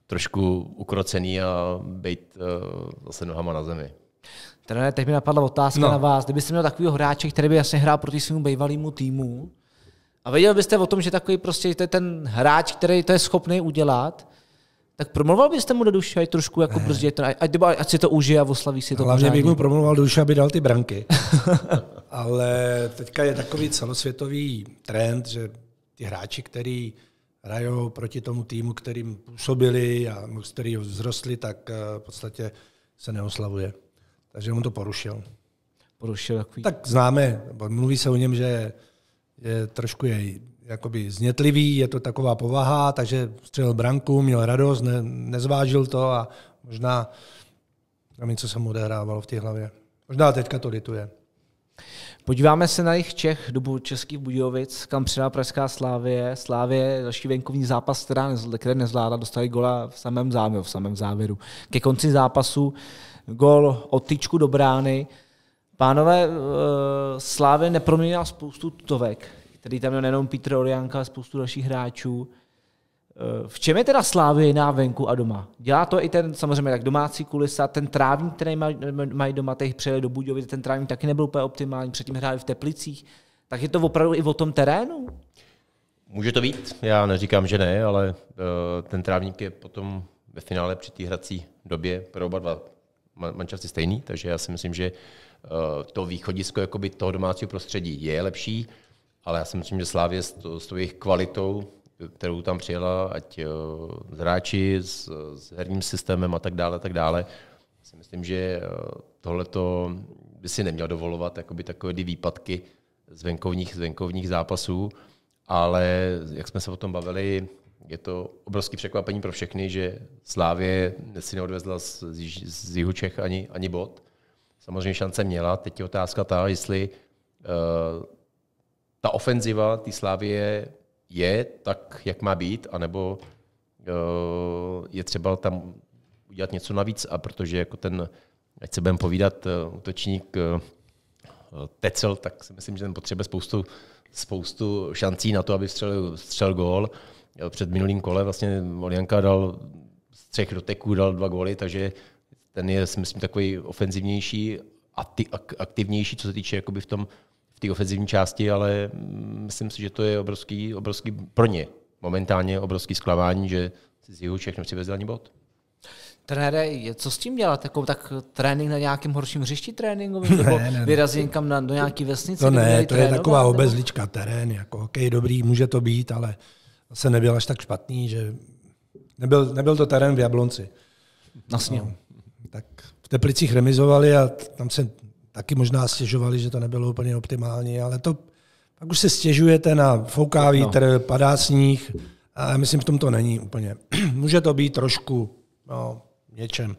trošku ukrocený a být zase nohama na zemi. Trenér, teď mi napadla otázka no. na vás. Kdybyste měl takového hráče, který by jasně hrál proti svému bývalému týmu, a věděl byste o tom, že takový prostě to je ten hráč, který to je schopný udělat, tak promluval byste mu do duše, ať trošku jako brzdě, ať, ať, ať, si to užije a oslaví si to. Hlavně pořádně. bych mu promluval do duše, aby dal ty branky. Ale teďka je takový celosvětový trend, že ti hráči, který hrajou proti tomu týmu, kterým působili a který vzrostli, tak eh, v podstatě se neoslavuje. Takže mu to porušil. Porušil takový... Tak známe, mluví se o něm, že je trošku jej jakoby znětlivý, je to taková povaha, takže střelil branku, měl radost, ne, nezvážil to a možná tam něco se mu odehrávalo v té hlavě. Možná teďka to lituje. Podíváme se na jich Čech, dobu Českých Budějovic, kam přidá Pražská Slávie. Slávie další venkovní zápas, která nezvládla, dostali gola v samém závěru, v samém závěru. Ke konci zápasu gol od tyčku do brány. Pánové, eh, Slávě neproměnila spoustu tutovek, který tam měl nejenom Petr Orianka, ale spoustu dalších hráčů. Eh, v čem je teda Slávě jiná venku a doma? Dělá to i ten, samozřejmě tak domácí kulisa, ten trávník, který mají doma, teď přijeli do Budějovic, ten trávník taky nebyl úplně optimální, předtím hráli v Teplicích. Tak je to opravdu i o tom terénu? Může to být, já neříkám, že ne, ale eh, ten trávník je potom ve finále při té hrací době pro oba dva mančasty stejný, takže já si myslím, že eh, to východisko jakoby toho domácího prostředí je lepší, ale já si myslím, že Slávě s, s tou jejich kvalitou, kterou tam přijela, ať s eh, hráči, s, s herním systémem a tak dále, tak dále, si myslím, že eh, tohle by si neměl dovolovat jakoby takové ty výpadky z venkovních, z venkovních zápasů, ale jak jsme se o tom bavili je to obrovské překvapení pro všechny, že Slávě si neodvezla z, z, z jihu Čech ani, ani bod. Samozřejmě šance měla. Teď je otázka ta, jestli uh, ta ofenziva té Slávě je tak, jak má být, anebo uh, je třeba tam udělat něco navíc. A protože jako ten, ať se budeme povídat, uh, útočník uh, Tecel, tak si myslím, že ten potřebuje spoustu, spoustu šancí na to, aby střelil, střelil gól. Uh, před minulým kole vlastně Molianka dal z třech doteků dal dva góly, takže ten je, si myslím, takový ofenzivnější a aktivnější, co se týče jakoby v tom v té ofenzivní části, ale myslím si, že to je obrovský, obrovský pro ně momentálně obrovský zklamání, že si z jihu všechno nepřivezl ani bod. Trenére, co s tím dělat? Jako, tak trénink na nějakém horším hřišti tréninkovým? Ne, nebo ne, ne, vyrazit někam na, do nějaké vesnice? No to ne, to trénovat, je taková obezlička terén. Jako, OK, dobrý, může to být, ale zase nebyl až tak špatný, že nebyl, nebyl to terén v Jablonci. Na sněhu. No, tak v Teplicích remizovali a tam se taky možná stěžovali, že to nebylo úplně optimální, ale to pak už se stěžujete na fouká no. vítr, no. padá sníh a já myslím, v tom to není úplně. Může to být trošku no, něčem,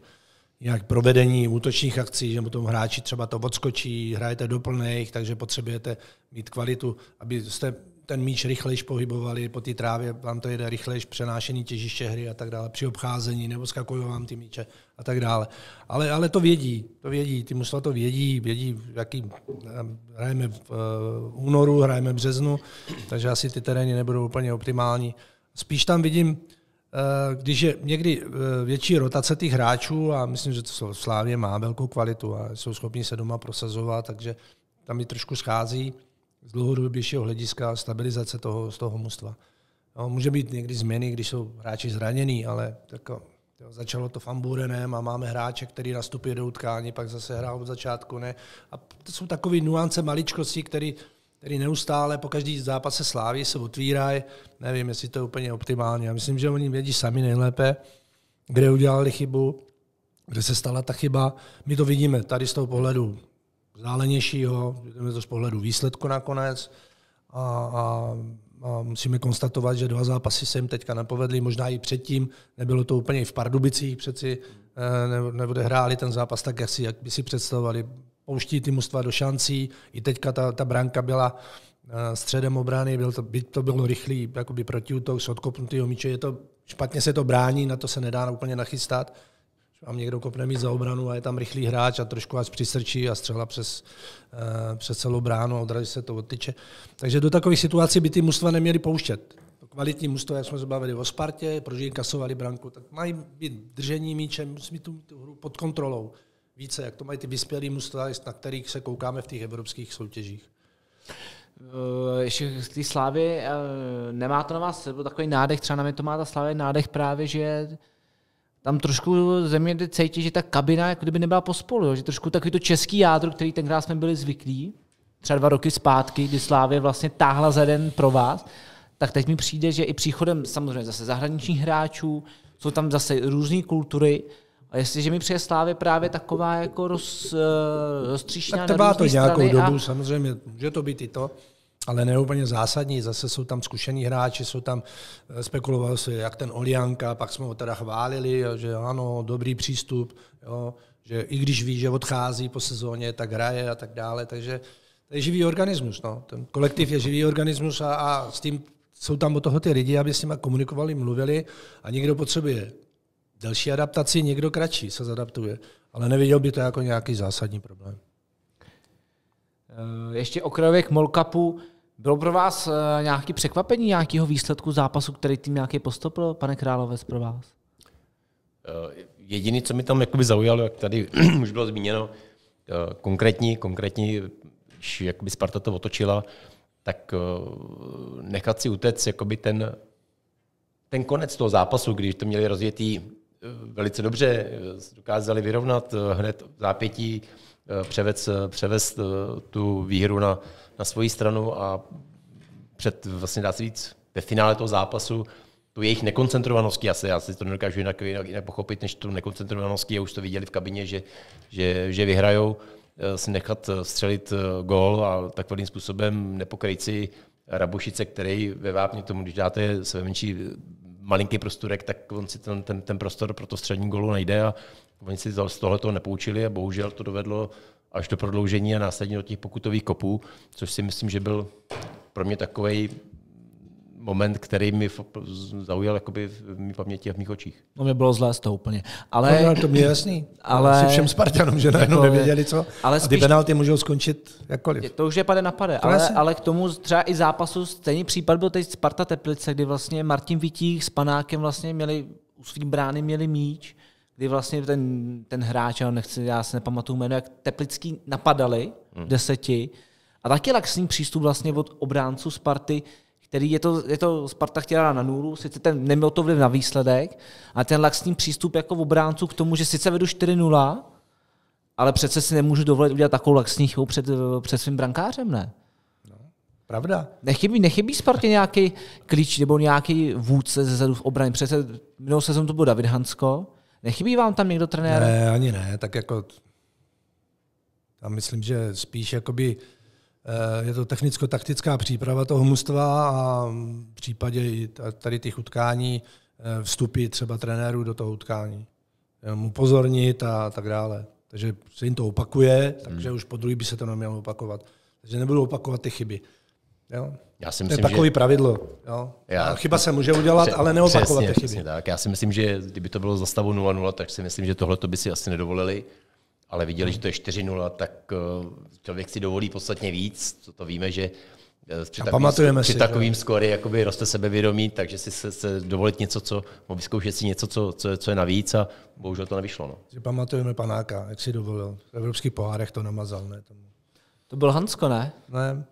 jak provedení útočních akcí, že tomu hráči třeba to odskočí, hrajete do plných, takže potřebujete mít kvalitu, aby jste ten míč rychlejš pohybovali po té trávě, vám to jede rychlejš, přenášení těžiště hry a tak dále, při obcházení, nebo skakují vám ty míče a tak dále. Ale, ale to vědí, to vědí, ty musla to vědí, vědí, jaký hrajeme v uh, únoru, hrajeme v březnu, takže asi ty terény nebudou úplně optimální. Spíš tam vidím, eh, když je někdy eh, větší rotace těch hráčů, a myslím, že to Slávě má velkou kvalitu a jsou schopni se doma prosazovat, takže tam mi trošku schází, z dlouhodobějšího hlediska stabilizace toho, z toho mužstva. No, může být někdy změny, když jsou hráči zranění, ale tak, jo, začalo to Famburenem a máme hráče, který nastupuje do utkání, pak zase hrál od začátku, ne. A to jsou takové nuance maličkosti, které který neustále po každý zápase sláví se otvírají. Nevím, jestli to je úplně optimálně. Já myslím, že oni vědí sami nejlépe, kde udělali chybu, kde se stala ta chyba. My to vidíme tady z toho pohledu vzdálenějšího, jdeme to z pohledu výsledku nakonec a, a, a musíme konstatovat, že dva zápasy se jim teďka nepovedly, možná i předtím, nebylo to úplně i v Pardubicích, přeci eh, ne, hráli ten zápas tak, jak, si, jak by si představovali. Pouští ty mužstva do šancí, i teďka ta, ta branka byla eh, středem obrany, byl to, to bylo rychlý jakoby protiútok s odkopnutého míče, je to, špatně se to brání, na to se nedá úplně nachystat, vám někdo kopne mít za obranu a je tam rychlý hráč a trošku vás přisrčí a střela přes, eh, přes celou bránu a odrazí se to od tyče. Takže do takových situací by ty mužstva neměly pouštět. Kvalitní mužstva, jak jsme se bavili o Spartě, protože jim kasovali branku, tak mají být držení míčem, musí mít tu, tu hru pod kontrolou. Více, jak to mají ty vyspělé mužstva, na kterých se koukáme v těch evropských soutěžích. Eh, ještě z té slávy, eh, nemá to na vás takový nádech, třeba na mě to má ta slávy nádech právě, že tam trošku země jde že ta kabina jako kdyby nebyla pospolu, jo? že trošku takový to český jádro, který tenkrát jsme byli zvyklí, třeba dva roky zpátky, kdy Slávě vlastně táhla za den pro vás, tak teď mi přijde, že i příchodem samozřejmě zase zahraničních hráčů, jsou tam zase různé kultury, a jestliže mi přijde Slávě právě taková jako roz, eh, roztříšená Tak to to nějakou dobu, a... samozřejmě, může to být i to ale ne úplně zásadní. Zase jsou tam zkušení hráči, jsou tam, eh, spekulovalo se, jak ten Olianka, pak jsme ho teda chválili, že ano, dobrý přístup, jo, že i když ví, že odchází po sezóně, tak hraje a tak dále, takže to je živý organismus. No. Ten kolektiv je živý organismus a, a s tím jsou tam od toho ty lidi, aby s nimi komunikovali, mluvili a někdo potřebuje delší adaptaci, někdo kratší se zadaptuje. Ale neviděl by to jako nějaký zásadní problém. Eh, ještě okrajově k Molkapu. Bylo pro vás uh, nějaké překvapení nějakého výsledku zápasu, který tým nějaký postoupil, pane Královec, pro vás? Uh, eh, Jediné, co mi tam jakoby zaujalo, jak tady už bylo zmíněno, uh, konkrétní, konkrétní, když jakoby Sparta to otočila, tak uh, nechat si utéct jakoby ten, ten konec toho zápasu, když to měli rozjetý velice dobře, dokázali vyrovnat hned zápětí, převez, převez eh, tu výhru na, na svoji stranu a před, vlastně dá se víc ve finále toho zápasu tu jejich nekoncentrovaností asi, já si to nedokážu jinak, jinak, jinak pochopit, než tu nekoncentrovaností, a už to viděli v kabině, že, že, že vyhrajou, eh, si nechat eh, střelit gól a takovým způsobem nepokryt si Rabušice, který ve vápně tomu, když dáte své menší malinký prostorek, tak on si ten, ten, ten prostor pro to střední golu najde a, Oni si z to nepoučili a bohužel to dovedlo až do prodloužení a následně do těch pokutových kopů, což si myslím, že byl pro mě takový moment, který mi zaujal jakoby v mý paměti a v mých očích. No mi bylo zlé z toho úplně. Ale, no, no to mě jasný. Ale, Asi všem Spartanům, že najednou jako, nevěděli, co. Ale spíš, a ty penalty můžou skončit jakkoliv. To už je pade na pade, ale, ale, k tomu třeba i zápasu, stejný případ byl teď Sparta Teplice, kdy vlastně Martin Vítík s Panákem vlastně měli u svých brány měli míč kdy vlastně ten, ten hráč, já, nechci, já se nepamatuju jméno, jak Teplický napadali hmm. deseti a taky laxní přístup vlastně od obránců Sparty, který je to, je to Sparta chtěla na nulu, sice ten neměl to vliv na výsledek, a ten laxní přístup jako v obránců k tomu, že sice vedu 4-0, ale přece si nemůžu dovolit udělat takovou laxní chybu před, před svým brankářem, ne? No, pravda. Nechybí, nechybí Spartě nějaký klíč nebo nějaký vůdce ze zadu v obraně. Přece minulou sezónu to byl David Hansko, Nechybí vám tam někdo trenér? Ne, ani ne, tak jako tam myslím, že spíš jakoby eh, je to technicko-taktická příprava toho mužstva a v případě tady těch utkání eh, vstupy třeba trenérů do toho utkání. Jenom eh, upozornit a tak dále. Takže se jim to opakuje, hmm. takže hmm. už po druhý by se to nemělo opakovat. Takže nebudu opakovat ty chyby. Jo? Já si myslím, to je takový že... pravidlo. Jo? Já... chyba se může udělat, Pře- ale neopakovat přesně, chyby. tak. Já si myslím, že kdyby to bylo za stavu 0-0, tak si myslím, že tohle by si asi nedovolili. Ale viděli, hmm. že to je 4-0, tak eh, člověk si dovolí podstatně víc. To, to víme, že eh, při takovým, pamatujeme při si, takovým že? skóry jakoby roste sebevědomí, takže si se, se dovolit něco, co, vyzkoušet si něco, co, co, co je navíc a bohužel to nevyšlo. No. Že pamatujeme panáka, jak si dovolil. V evropských pohárech to namazal. Ne? To byl Hansko, ne? Ne,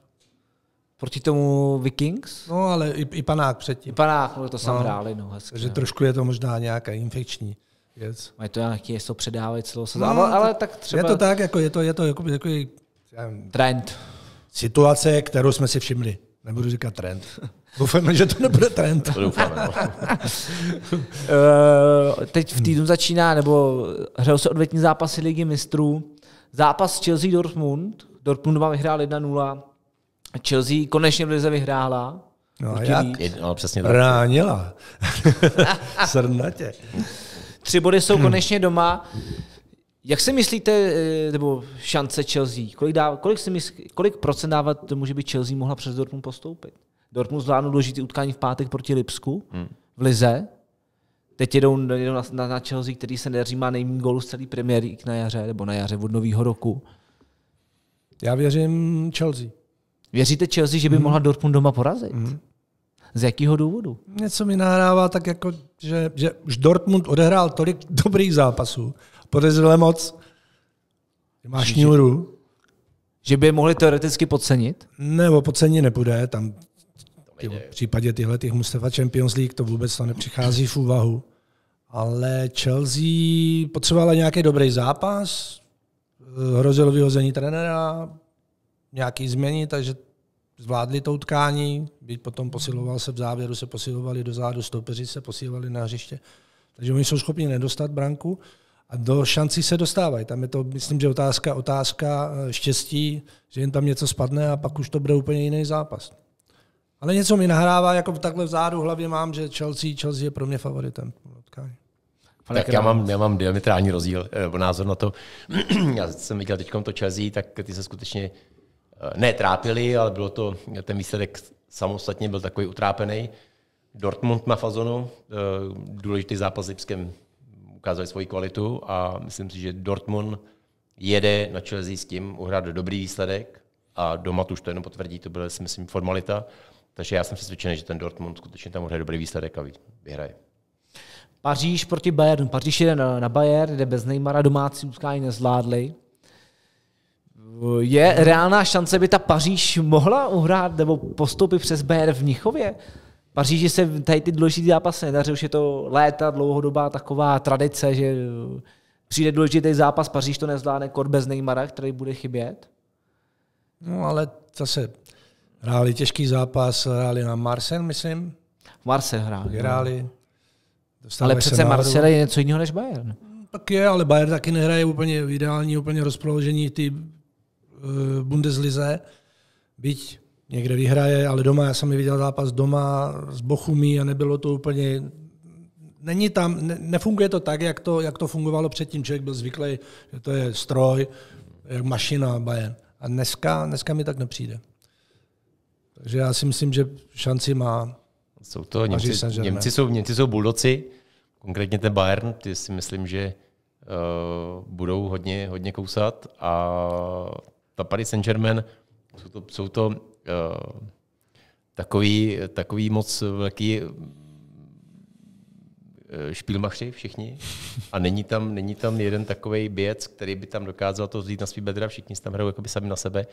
Proti tomu Vikings? No, ale i, i Panák předtím. I Panák, no, to no. jsem no, hráli, no, hezky. Takže no. trošku je to možná nějaká infekční věc. Mají no, to nějaký, jestli to předávají celou sezónu, no, ale, ale, tak třeba... Je to tak, jako je to, je to jako, jako, Trend. Situace, kterou jsme si všimli. Nebudu říkat trend. Doufáme, že to nebude trend. To doufám, no. Eh, teď v týdnu začíná, nebo hřejou se odvetní zápasy ligy mistrů. Zápas Chelsea Dortmund. Dortmund 2 vyhrál 1-0. Chelsea konečně v lize vyhrála. No a jak? No, přesně tak. Ránila. Srnatě. Tři body jsou hmm. konečně doma. Jak si myslíte, eh, nebo šance Chelsea, kolik, dá, kolik, si myslí, kolik procent dávat tomu, že by Chelsea mohla přes Dortmund postoupit? Dortmund zvládnul důležitý utkání v pátek proti Lipsku hmm. v Lize. Teď jedou, jedou na, na, na Chelsea, který se nedaří, má nejméně gólů z celý premiéry na jaře, nebo na jaře od nového roku. Já věřím Chelsea. Věříte Chelsea, že by mhm. mohla Dortmund doma porazit? Mm. Z jakého důvodu? Něco mi nahrává tak jako, že, že už Dortmund odehrál tolik dobrých zápasů, podezřele moc, máš šňůru. Že by je mohli teoreticky podcenit? Nebo podcenit nepůjde, tam v případě tyhle těch Mustafa Champions League to vůbec to nepřichází v úvahu. Ale Chelsea potřebovala nějaký dobrý zápas, eh, hrozilo vyhození trenéra, nějaký změny, takže zvládli to utkání, byť potom posiloval se v závěru, se posilovali do zádu, stoupeři se posilovali na hřiště. Takže oni jsou schopni nedostat branku a do šancí se dostávají. Tam je to, myslím, že otázka, otázka eh, štěstí, že jen tam něco spadne a pak už to bude úplně jiný zápas. Ale něco mi nahrává, jako takhle v zádu hlavě mám, že Chelsea, Chelsea je pro mě favoritem. Utkání. Pane tak já mám, já mám diametrální rozdíl, eh, názor na to. já jsem viděl teď to Chelsea, tak ty se skutečně Eh, netrápili, ale bylo to, ten výsledek samostatně byl takový utrápený. Dortmund na fazonu, eh, důležitý zápas s Lipskem ukázali svoji kvalitu a myslím si, že Dortmund jede na čele s tím uhrát dobrý výsledek a doma to už to jenom potvrdí, to byla si myslím formalita. Takže já jsem přesvědčený, že ten Dortmund skutečně tam uhraje dobrý výsledek a vyhraje. Paříž proti Bayernu. Paříž jde na Bayern, jde bez Neymara domácí utkání nezvládli. Je reálná šance, by ta Paříž mohla uhrát nebo postoupit přes BR v Paříž, že se tady ty důležitý zápasy nedaří, už je to léta, dlouhodobá taková tradice, že eh, přijde důležitý zápas, Paříž to nezvládne, kor bez Neymara, který bude chybět. No ale zase hráli těžký zápas, hráli na Marsen, myslím. Marsen hráli. Hráli. No. Ale přece Marsen je něco jiného než Bayern. Tak je, ale Bayern taky nehraje úplně ideální úplně rozpoložení. Ty Eh, Bundeslize, byť někde vyhraje, ale doma, já jsem viděl zápas doma s Bochumí a nebylo to úplně není tam, ne, nefunguje to tak, jak to, jak to fungovalo předtím. Člověk byl zvyklý, že to je stroj, jak mašina Bayern. A dneska, dneska mi tak nepřijde. Takže já si myslím, že šanci má. Jsou to Němci, Němci, jsou, Němci jsou buldoci, konkrétně ten Bayern, ty si myslím, že uh, budou hodně, hodně kousat a ta Paris Saint-Germain, jsou to, jsou to uh, takový, takový moc velký eh, špílmachři všichni a není tam, není tam jeden takový běc, který by tam dokázal to vzít na svý bedra, všichni se tam hrajou jakoby sami na sebe.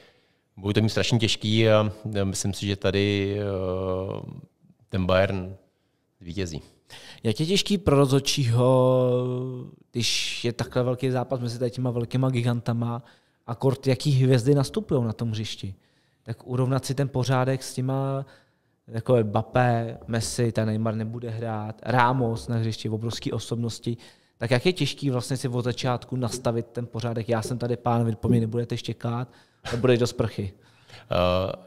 Bude to mít strašně těžký a eh, myslím si, že tady uh, ten Bayern vítězí. Jak je těžký pro rozhodčího, když je takhle velký zápas mezi těma velkýma gigantama, a kort, jaký hvězdy nastupují na tom hřišti. Tak urovnat si ten pořádek s těma jako je Bappé, Messi, ten Neymar nebude hrát, Ramos na hřišti, obrovské osobnosti, tak jak je těžký vlastně si od začátku nastavit ten pořádek, já jsem tady pán, vy po mě nebudete štěkat, a budeš do sprchy. Uh,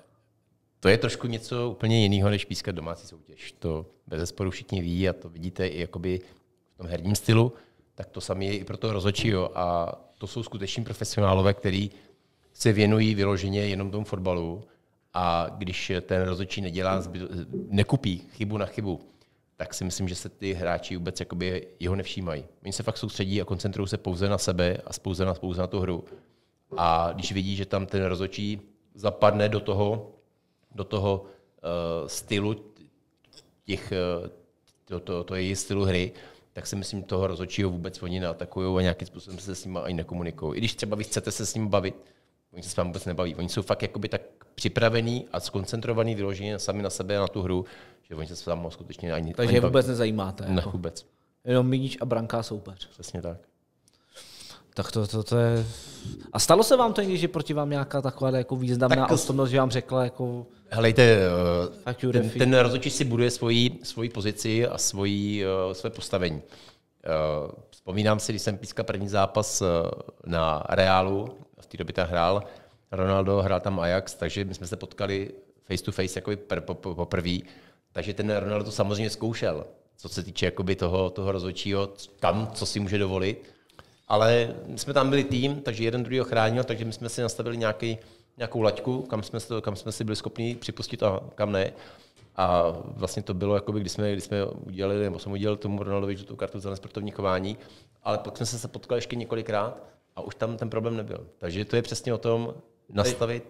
to je trošku něco úplně jiného, než pískat domácí soutěž. To bez zesporu všichni ví a to vidíte i jakoby v tom herním stylu, tak to samé je i pro toho rozhodčího. A to jsou skuteční profesionálové, kteří se věnují vyloženě jenom tomu fotbalu a když ten rozhodčí nedělá, nekupí chybu na chybu, tak si myslím, že se ty hráči vůbec jakoby jeho nevšímají. Oni se fakt soustředí a koncentrují se pouze na sebe a pouze na, pouze na tu hru. A když vidí, že tam ten rozhodčí zapadne do toho, do toho uh, stylu těch, uh, to, to, to je stylu hry, tak si myslím, toho rozhodčího vůbec oni neatakují a nějakým způsobem se s nimi ani nekomunikují. I když třeba vy chcete se s ním bavit, oni se s vámi vůbec nebaví. Oni jsou fakt jakoby tak připravení a skoncentrovaní vyloženě sami na sebe a na tu hru, že oni se s vámi skutečně ani Takže ani je vůbec baví. nezajímáte. Ne, jako. vůbec. Jenom míč a branká soupeř. Přesně tak. Tak to, to, to je... A stalo se vám to někdy, že proti vám nějaká taková jako významná tak, osobnost, že vám řekla jako... Helejte, uh, ten, ten rozhodčí si buduje svoji, svoji pozici a svoji, uh, své postavení. Uh, vzpomínám si, když jsem pískal první zápas na Reálu, v té době tam hrál Ronaldo, hrál tam Ajax, takže my jsme se potkali face to face jako pr- Po, po, poprvé. takže ten Ronaldo to samozřejmě zkoušel, co se týče jakoby toho, toho rozhodčího, kam, co si může dovolit. Ale my jsme tam byli tým, takže jeden druhý chránil, takže my jsme si nastavili nějaký, nějakou laťku, kam jsme, se, kam jsme si byli schopni připustit a kam ne. A vlastně to bylo, jakoby, když, jsme, když jsme udělali, nebo jsem udělal tomu Ronaldovi tu kartu za nesportovní chování, ale pak jsme se, se potkali ještě několikrát a už tam ten problém nebyl. Takže to je přesně o tom nastavit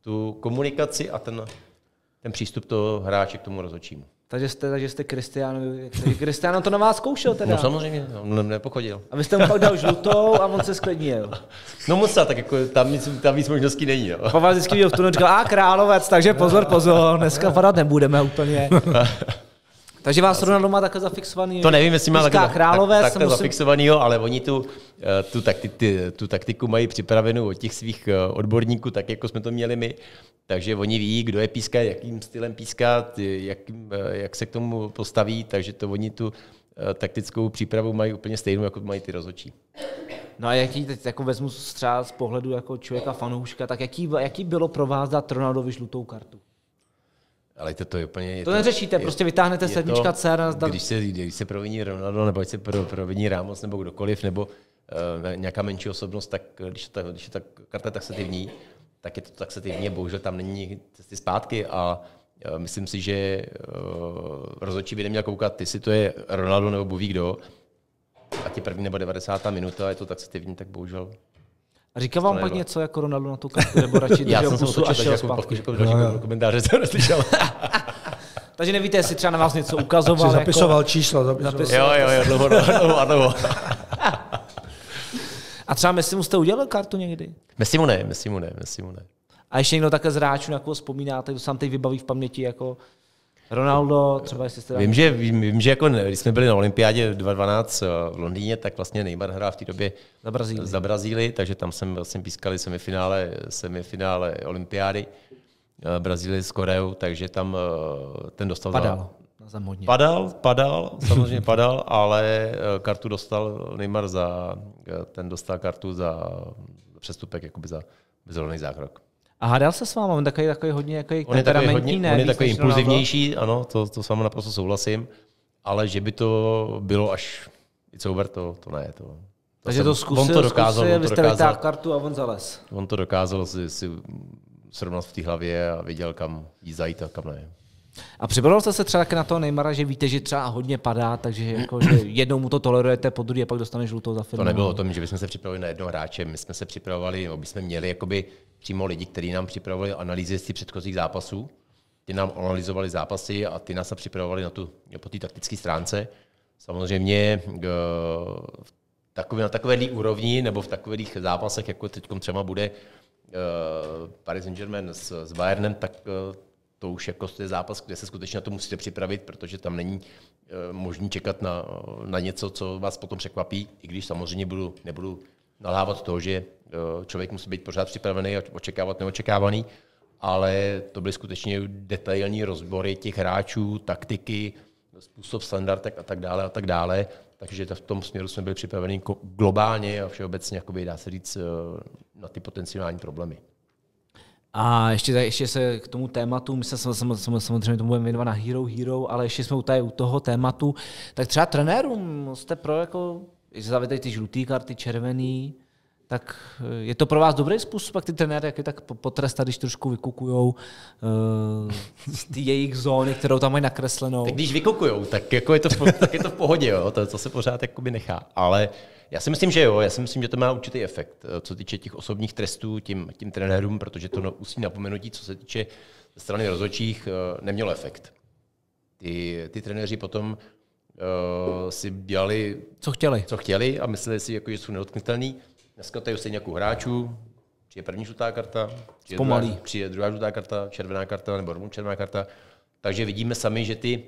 tu komunikaci a ten, ten přístup toho hráče k tomu rozhodčímu. Takže jste, takže jste Kristiáno, Kristiáno to na vás zkoušel teda. No samozřejmě, on no, nepochodil. A vy jste mu pak dal žlutou a on se sklidnil. No musel, tak jako tam, nic, tam víc možností není. Jo. Po vás vždycky v tunečku, a královec, takže pozor, pozor, dneska padat nebudeme úplně. Takže vás Ronaldo má takhle zafixovaný. To nevím, jestli má takhle, králové, tak, takhle musím... zafixovanýho, ale oni tu, eh, tu, takti, ty, tu taktiku mají připravenou od těch svých eh, odborníků, tak jako jsme to měli my. Takže oni ví, kdo je píská, jakým stylem píská, jak, eh, jak se k tomu postaví, takže to oni tu taktickou přípravu mají úplně stejnou, jako mají ty rozhodčí. No a jaký teď jako vezmu třeba z pohledu jako člověka fanouška, tak jaký, jaký bylo pro vás dát Ronaldovi žlutou kartu? Ale to, to je úplně... to, to neřešíte, je, prostě vytáhnete je sedmička to, dcera. Zda... Když, se, když se proviní Ronaldo, nebo se pro, proviní Ramos, nebo kdokoliv, nebo uh, nějaká menší osobnost, tak když, ta, když je ta karta taxativní, tak je to taxativní, bohužel tam není cesty zpátky a uh, myslím si, že uh, rozhodčí by neměl koukat, jestli to je Ronaldo nebo buví kdo, a ti první nebo 90. minuta je to taxativní, tak bohužel a říká vám pak něco jako Ronaldo na tu kartu, nebo radši Já jsem pusu a šel jako zpátky. No, jako, jako, jako, komentáře jsem neslyšel. Takže nevíte, jestli třeba na vás něco ukazoval. Jako zapisoval jako... číslo. Zapisoval. zapisoval. Jo, jo, jo, dlouho, dlouho, dlouho. A třeba myslím, mu jste udělal kartu někdy? Myslím, mu ne, myslím, mu ne, myslím, mu ne. A ještě někdo také z hráčů, na koho vzpomínáte, kdo se vám teď vybaví v paměti jako Ronaldo, třeba jestli jste... Vím, že, vím, vím, že jako, když jsme byli na olympiádě 2012 eh, v Londýně, tak vlastně Neymar hrál v té době za Brazílii. za Brazílii, takže tam jsem vlastně pískali semifinále, semifinále olympiády eh, Brazílie s Koreou, takže tam eh, ten dostal... Padal. Za, za Padal, padal, samozřejmě padal, ale kartu dostal Neymar za, ten dostal kartu za přestupek, jakoby za bezrovný zákrok. A hádal se s vámi, on takový, takový hodně jako on je takový, hodně, ne, on je takový impulzivnější, ano, to, to s vámi naprosto souhlasím, ale že by to bylo až i over, to, to ne. To, to Takže jsem, to zkusil, on to dokázal, zkusil, on to dokázal, kartu a on zales. On to dokázal si, si srovnat v té hlavě a viděl kam jí zajít a kam ne. A připravil jste se třeba na to Neymara, že víte, že třeba hodně padá, takže jako, že jednou mu to tolerujete, po druhé pak dostane žlutou za film. To nebylo o tom, že bychom se připravili na jednoho hráče, my jsme se připravovali, nebo jsme měli jakoby přímo lidi, kteří nám připravovali analýzy z těch předchozích zápasů, ty nám analyzovali zápasy a ty nás se připravovali na tu, po té taktické stránce. Samozřejmě eh, takový na takové úrovni nebo v takových zápasech, jako teď třeba bude eh, Paris Saint-Germain s, s Bayernem, tak eh, to už jako je zápas, kde se skutečně na to musíte připravit, protože tam není eh, možný čekat na, na něco, co vás potom překvapí, i když samozřejmě budu, nebudu nalhávat toho, že eh, člověk musí být pořád připravený a očekávat neočekávaný, ale to byly skutečně detailní rozbory těch hráčů, taktiky, způsob standardek a tak dále a tak dále. Takže v tom směru jsme byli připraveni globálně a všeobecně, jakoby dá se říct, eh, na ty potenciální problémy. A ještě, ještě se k tomu tématu, my se samozřejmě tomu budeme věnovat na Hero Hero, ale ještě jsme tady u toho tématu, tak třeba trenérům jste pro jako, když ty žluté karty, červený, tak eh, je to pro vás dobrý způsob, jak ty trenéry jak je tak potrestat, když trošku vykukujou uh, z ty jejich zóny, kterou tam mají nakreslenou. Tak když vykukujou, tak, jako je, to, tak je to v pohodě, jo? to, to se pořád jakoby nechá. Ale uh, já si myslím, že jo. Já si myslím, že to má určitý efekt, eh, co týče těch osobních trestů tím, tím trenérům, protože to no, ústní napomenutí, co se týče strany rozhodčích, eh, nemělo efekt. Ty, ty trenéři potom uh, si dělali, co chtěli. co chtěli a mysleli si, jako, že jsou nedotknutelní. Dneska tady stejně jako hráčů, přijde první žlutá karta, přijde druhá, přijde druhá žlutá karta, červená karta nebo rovnou červená karta. Takže vidíme sami, že ty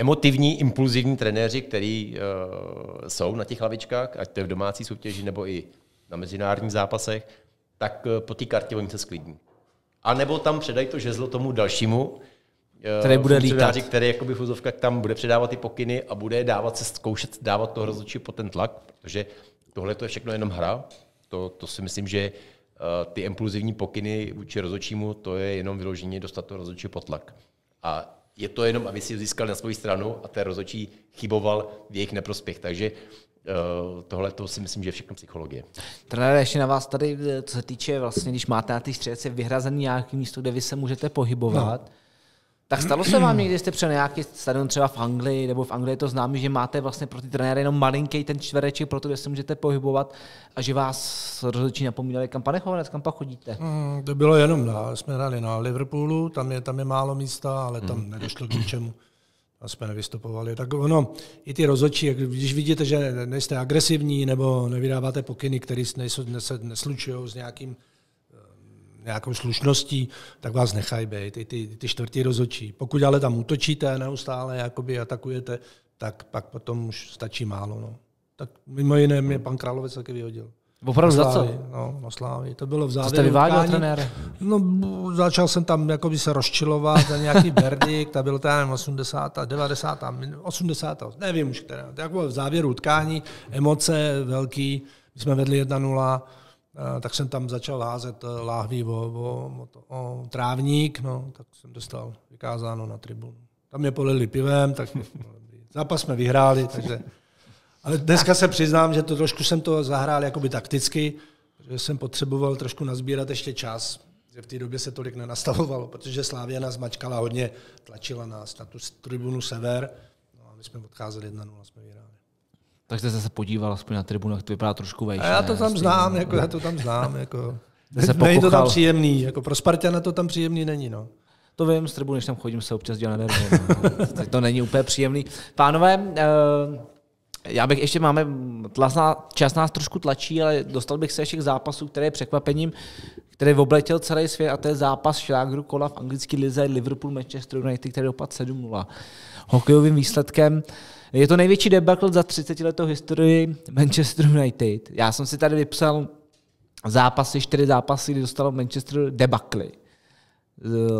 emotivní, impulzivní trenéři, který uh, jsou na těch lavičkách, ať to je v domácí soutěži nebo i na mezinárodních zápasech, tak uh, po té kartě oni se sklidní. A nebo tam předají to žezlo tomu dalšímu, uh, který bude lítat. Který jakoby fuzovka tam bude předávat ty pokyny a bude dávat se zkoušet dávat toho rozhodčí po ten tlak, protože tohle to je všechno jenom hra. To, to si myslím, že ty impulzivní pokyny vůči rozhodčímu, to je jenom vyloženě dostat to rozhodčí pod tlak. A je to jenom, aby si získal na svou stranu a ten rozhodčí chyboval v jejich neprospěch. Takže eh, tohle to si myslím, že je všechno psychologie. Trenér, ještě na vás tady, eh, co se týče vlastně, když máte na ty střelce vyhrazený nějaký místo, kde vy se můžete pohybovat, no tak stalo se vám někdy, jste přišel nějaký stadion třeba v Anglii, nebo v Anglii je to známý, že máte vlastně pro ty trenéry jenom malinký ten čtvereček, pro to, kde se můžete pohybovat a že vás rozhodčí napomínali, kam pane Chovanec, kam pak chodíte? Mm, to bylo jenom, na, jsme hráli na Liverpoolu, tam je, tam je málo místa, ale tam mm. nedošlo k ničemu. A jsme nevystupovali. Tak ono, i ty rozhodčí, když vidíte, že nejste agresivní nebo nevydáváte pokyny, které nejsou, neslučují s nějakým nějakou slušností, tak vás nechají být, i ty, ty čtvrtí rozočí. Pokud ale tam útočíte neustále, jakoby atakujete, tak pak potom už stačí málo. No. Tak mimo jiné mě pan Královec taky vyhodil. Opravdu za co? No, na Slávy. To bylo v závěru. Jste vyváděl trenére? No, začal jsem tam jakoby se rozčilovat za nějaký verdikt a bylo tam 80. 90. 80. nevím už která. Tak bylo v závěru utkání, emoce velký, my jsme vedli 1-0 Eh, tak jsem tam začal házet eh, láhví o, o, o trávník, no, tak jsem dostal vykázáno na tribunu. Tam mě polili pivem, tak zápas jsme vyhráli, takže... Ale dneska se přiznám, že to trošku jsem to zahrál jakoby takticky, že jsem potřeboval trošku nazbírat ještě čas, že v té době se tolik nenastavovalo, protože Slávě nás mačkala hodně, tlačila nás na tu tribunu sever, no a my jsme odcházeli 1-0, jsme vyhráli tak jste se podíval aspoň na tribunu, jak to vypadá trošku vejš. Já to tam znám, jako, já to tam znám. Jako. Není to tam příjemný, jako pro Spartana to tam příjemný není. No. To vím, z tribuny, než tam chodím, se občas dělá nervy. No. to není úplně příjemný. Pánové, eh, já bych ještě máme, tlasná, čas nás trošku tlačí, ale dostal bych se ještě k zápasu, které je překvapením který obletěl celý svět a to je zápas šlágru kola v anglické lize Liverpool Manchester United, který dopad 7-0. Hokejovým výsledkem je to největší debakl za 30 letou historii Manchester United. Já jsem si tady vypsal zápasy, čtyři zápasy, kdy dostalo Manchester debakly.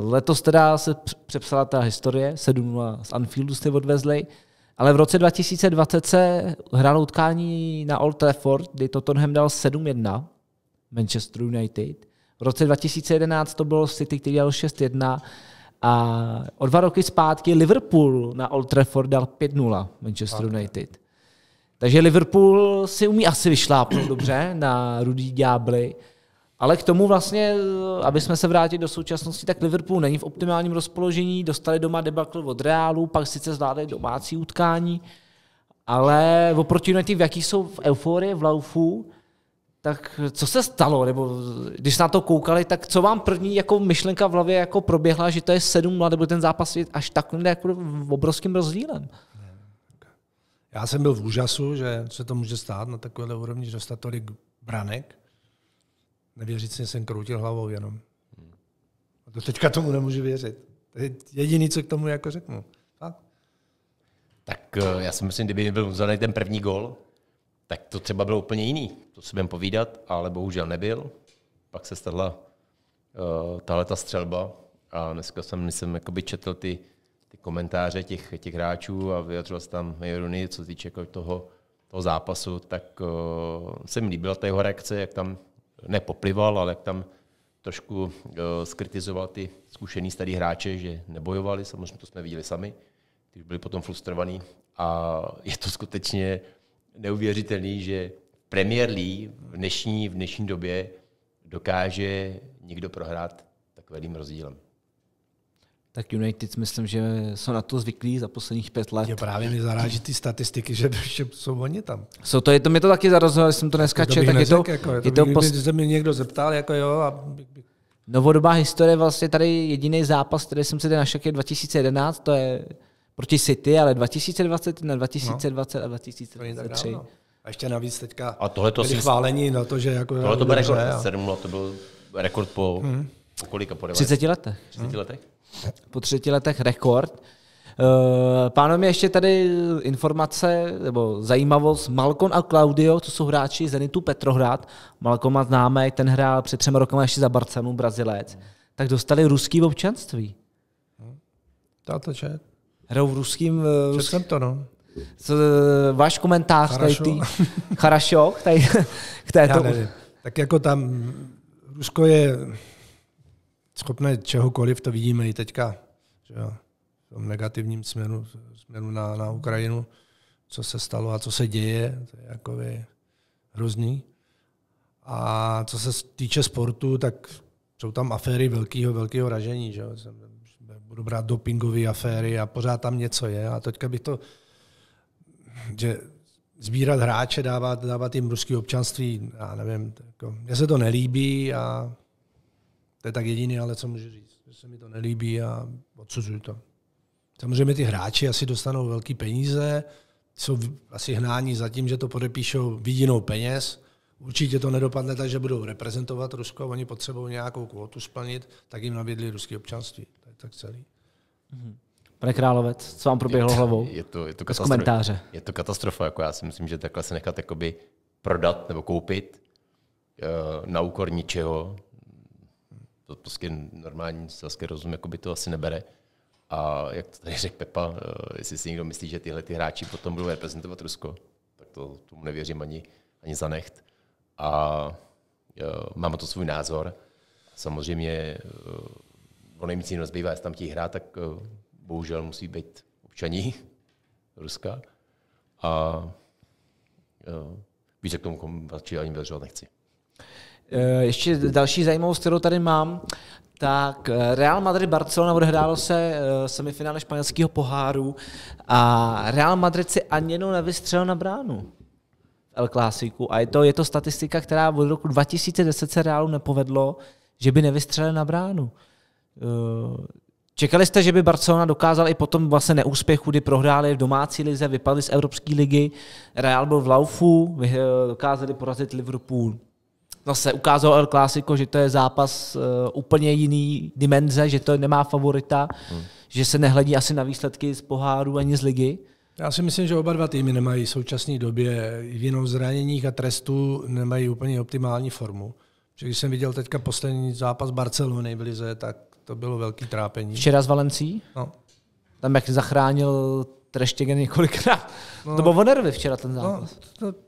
Letos teda se přepsala ta historie, 7-0 z Anfieldu jste odvezli, ale v roce 2020 se hrálo utkání na Old Trafford, kdy Tottenham dal 7-1 Manchester United v roce 2011 to bylo City, který dal 6-1 a o dva roky zpátky Liverpool na Old Trafford dal 5-0 Manchester okay. United. Takže Liverpool si umí asi vyšlápnout dobře na rudý ďábly, ale k tomu vlastně, aby jsme se vrátili do současnosti, tak Liverpool není v optimálním rozpoložení, dostali doma debakl od Reálu, pak sice zvládli domácí utkání, ale oproti United, v jaký jsou v euforii, v laufu, tak co se stalo? Nebo když na to koukali, tak co vám první jako myšlenka v hlavě jako proběhla, že to je 7 let, nebo ten zápas je až takovým jako obrovským rozdílem? Já jsem byl v úžasu, že se to může stát na takové úrovni, že dostat tolik branek. si, jsem kroutil hlavou jenom. A to teďka tomu nemůžu věřit. To je jediný, co k tomu jako řeknu. Tak eh, já si myslím, kdyby byl vzorný ten první gol, tak to třeba bylo úplně jiný. To si budeme povídat, ale bohužel nebyl. Pak se stala uh, eh, tahle ta střelba a dneska jsem, jsem jakoby četl ty, ty komentáře těch, těch hráčů a vyjadřoval se tam Jeruny, co se týče jako toho, toho zápasu, tak uh, se mi líbila ta jeho reakce, jak tam nepoplival, ale jak tam trošku uh, skritizoval ty zkušený starý hráče, že nebojovali, samozřejmě to jsme viděli sami, když byli potom frustrovaní a je to skutečně neuvěřitelný, že Premier League v dnešní, v dnešní době dokáže někdo prohrát takovým rozdílem. Tak United, myslím, že jsou na to zvyklí za posledních pět let. Je právě mi zaráží ty statistiky, že, jsou oni tam. Jsou to, je to mě to taky zarazilo, jsem to neskačil. Tak neřek, je to, jako, je to, je to pos... mě někdo zeptal, jako jo, a Novodobá historie, vlastně tady jediný zápas, který jsem se našel, je 2011, to je proti City, ale na 2020 no. a 2023. No. A ještě navíc teďka a tohle to si... chválení na to, že jako... Tohle to byl rekord, a... 7 let, to byl rekord po, hmm. po kolika? Po 30 letech. 30 hmm. letech? Po 30 letech rekord. Eh, Pánom je ještě tady informace nebo zajímavost. Malkon a Claudio, co jsou hráči Zenitu Petrohrad. má známe, ten hrál před třema rokama ještě za Barcelonu, Brazilec. Tak dostali ruský občanství. Tato hm. čet hrajou v ruským... Četl eh, jsem to, no. Co, eh, váš komentář Charašo. tady tý, Charašov, tady k této... Já nevím. Tak jako tam Rusko je schopné čehokoliv, to vidíme i teďka, že jo, v tom negativním směru, směru na, na Ukrajinu, co se stalo a co se děje, to je jako hrozný. A co se týče sportu, tak jsou tam aféry velkého, velkého ražení, že jo, budu brát dopingové aféry a pořád tam něco je. A teďka bych to, že sbírat hráče, dávat, dávat jim ruský občanství, já nevím, jako, mně se to nelíbí a to je tak jediný, ale co můžu říct, že se mi to nelíbí a odsuzuju to. Samozřejmě ty hráči asi dostanou velký peníze, jsou asi hnání za tím, že to podepíšou vidinou peněz. Určitě to nedopadne tak, že budou reprezentovat Rusko, oni potřebují nějakou kvotu splnit, tak jim nabídli ruské občanství tak celý. Mm-hmm. Pane Královec, co vám proběhlo hlavou? Je to, je to katastrofa. komentáře. Je to katastrofa. Jako já si myslím, že takhle se nechat jakoby prodat nebo koupit eh, na úkor ničeho. To prostě normální selský rozum jakoby to asi nebere. A jak to tady řekl Pepa, eh, jestli si někdo myslí, že tyhle ty hráči potom budou reprezentovat Rusko, tak to tomu nevěřím ani, ani zanecht. A A eh, mám to svůj názor. Samozřejmě ono jim nic jiného zbývá, jestli tam chtějí hrát, tak eh, bohužel musí být občaní Ruska. A eh, více k tomu radši ani vyjadřovat nechci. Eh, ještě další zajímavost, kterou tady mám, tak Real Madrid Barcelona odehrálo se semifinále španělského poháru a Real Madrid si ani jednou nevystřelil na bránu. El Clásiku. A je to, je to statistika, která od roku 2010 se Realu nepovedlo, že by nevystřelil na bránu. Eh, čekali jste, že by Barcelona dokázal i potom vlastně neúspěchu, kdy prohráli v domácí lize, vypadli z Evropské ligy, Real byl v laufu, eh, dokázali porazit Liverpool. Zase ukázal El Clásico, že to je zápas eh, úplně jiný dimenze, že to nemá favorita, hmm. že se nehledí asi na výsledky z poháru ani z ligy. Já si myslím, že oba dva týmy nemají v současné době jinou zraněních a trestů nemají úplně optimální formu. když jsem viděl teďka poslední zápas Barcelony v Lize, tak to bylo velký trápení. Včera z Valencí? No. Tam jak zachránil Treštěgen několikrát. No, to bylo o nervy včera ten no, zápas. No, to,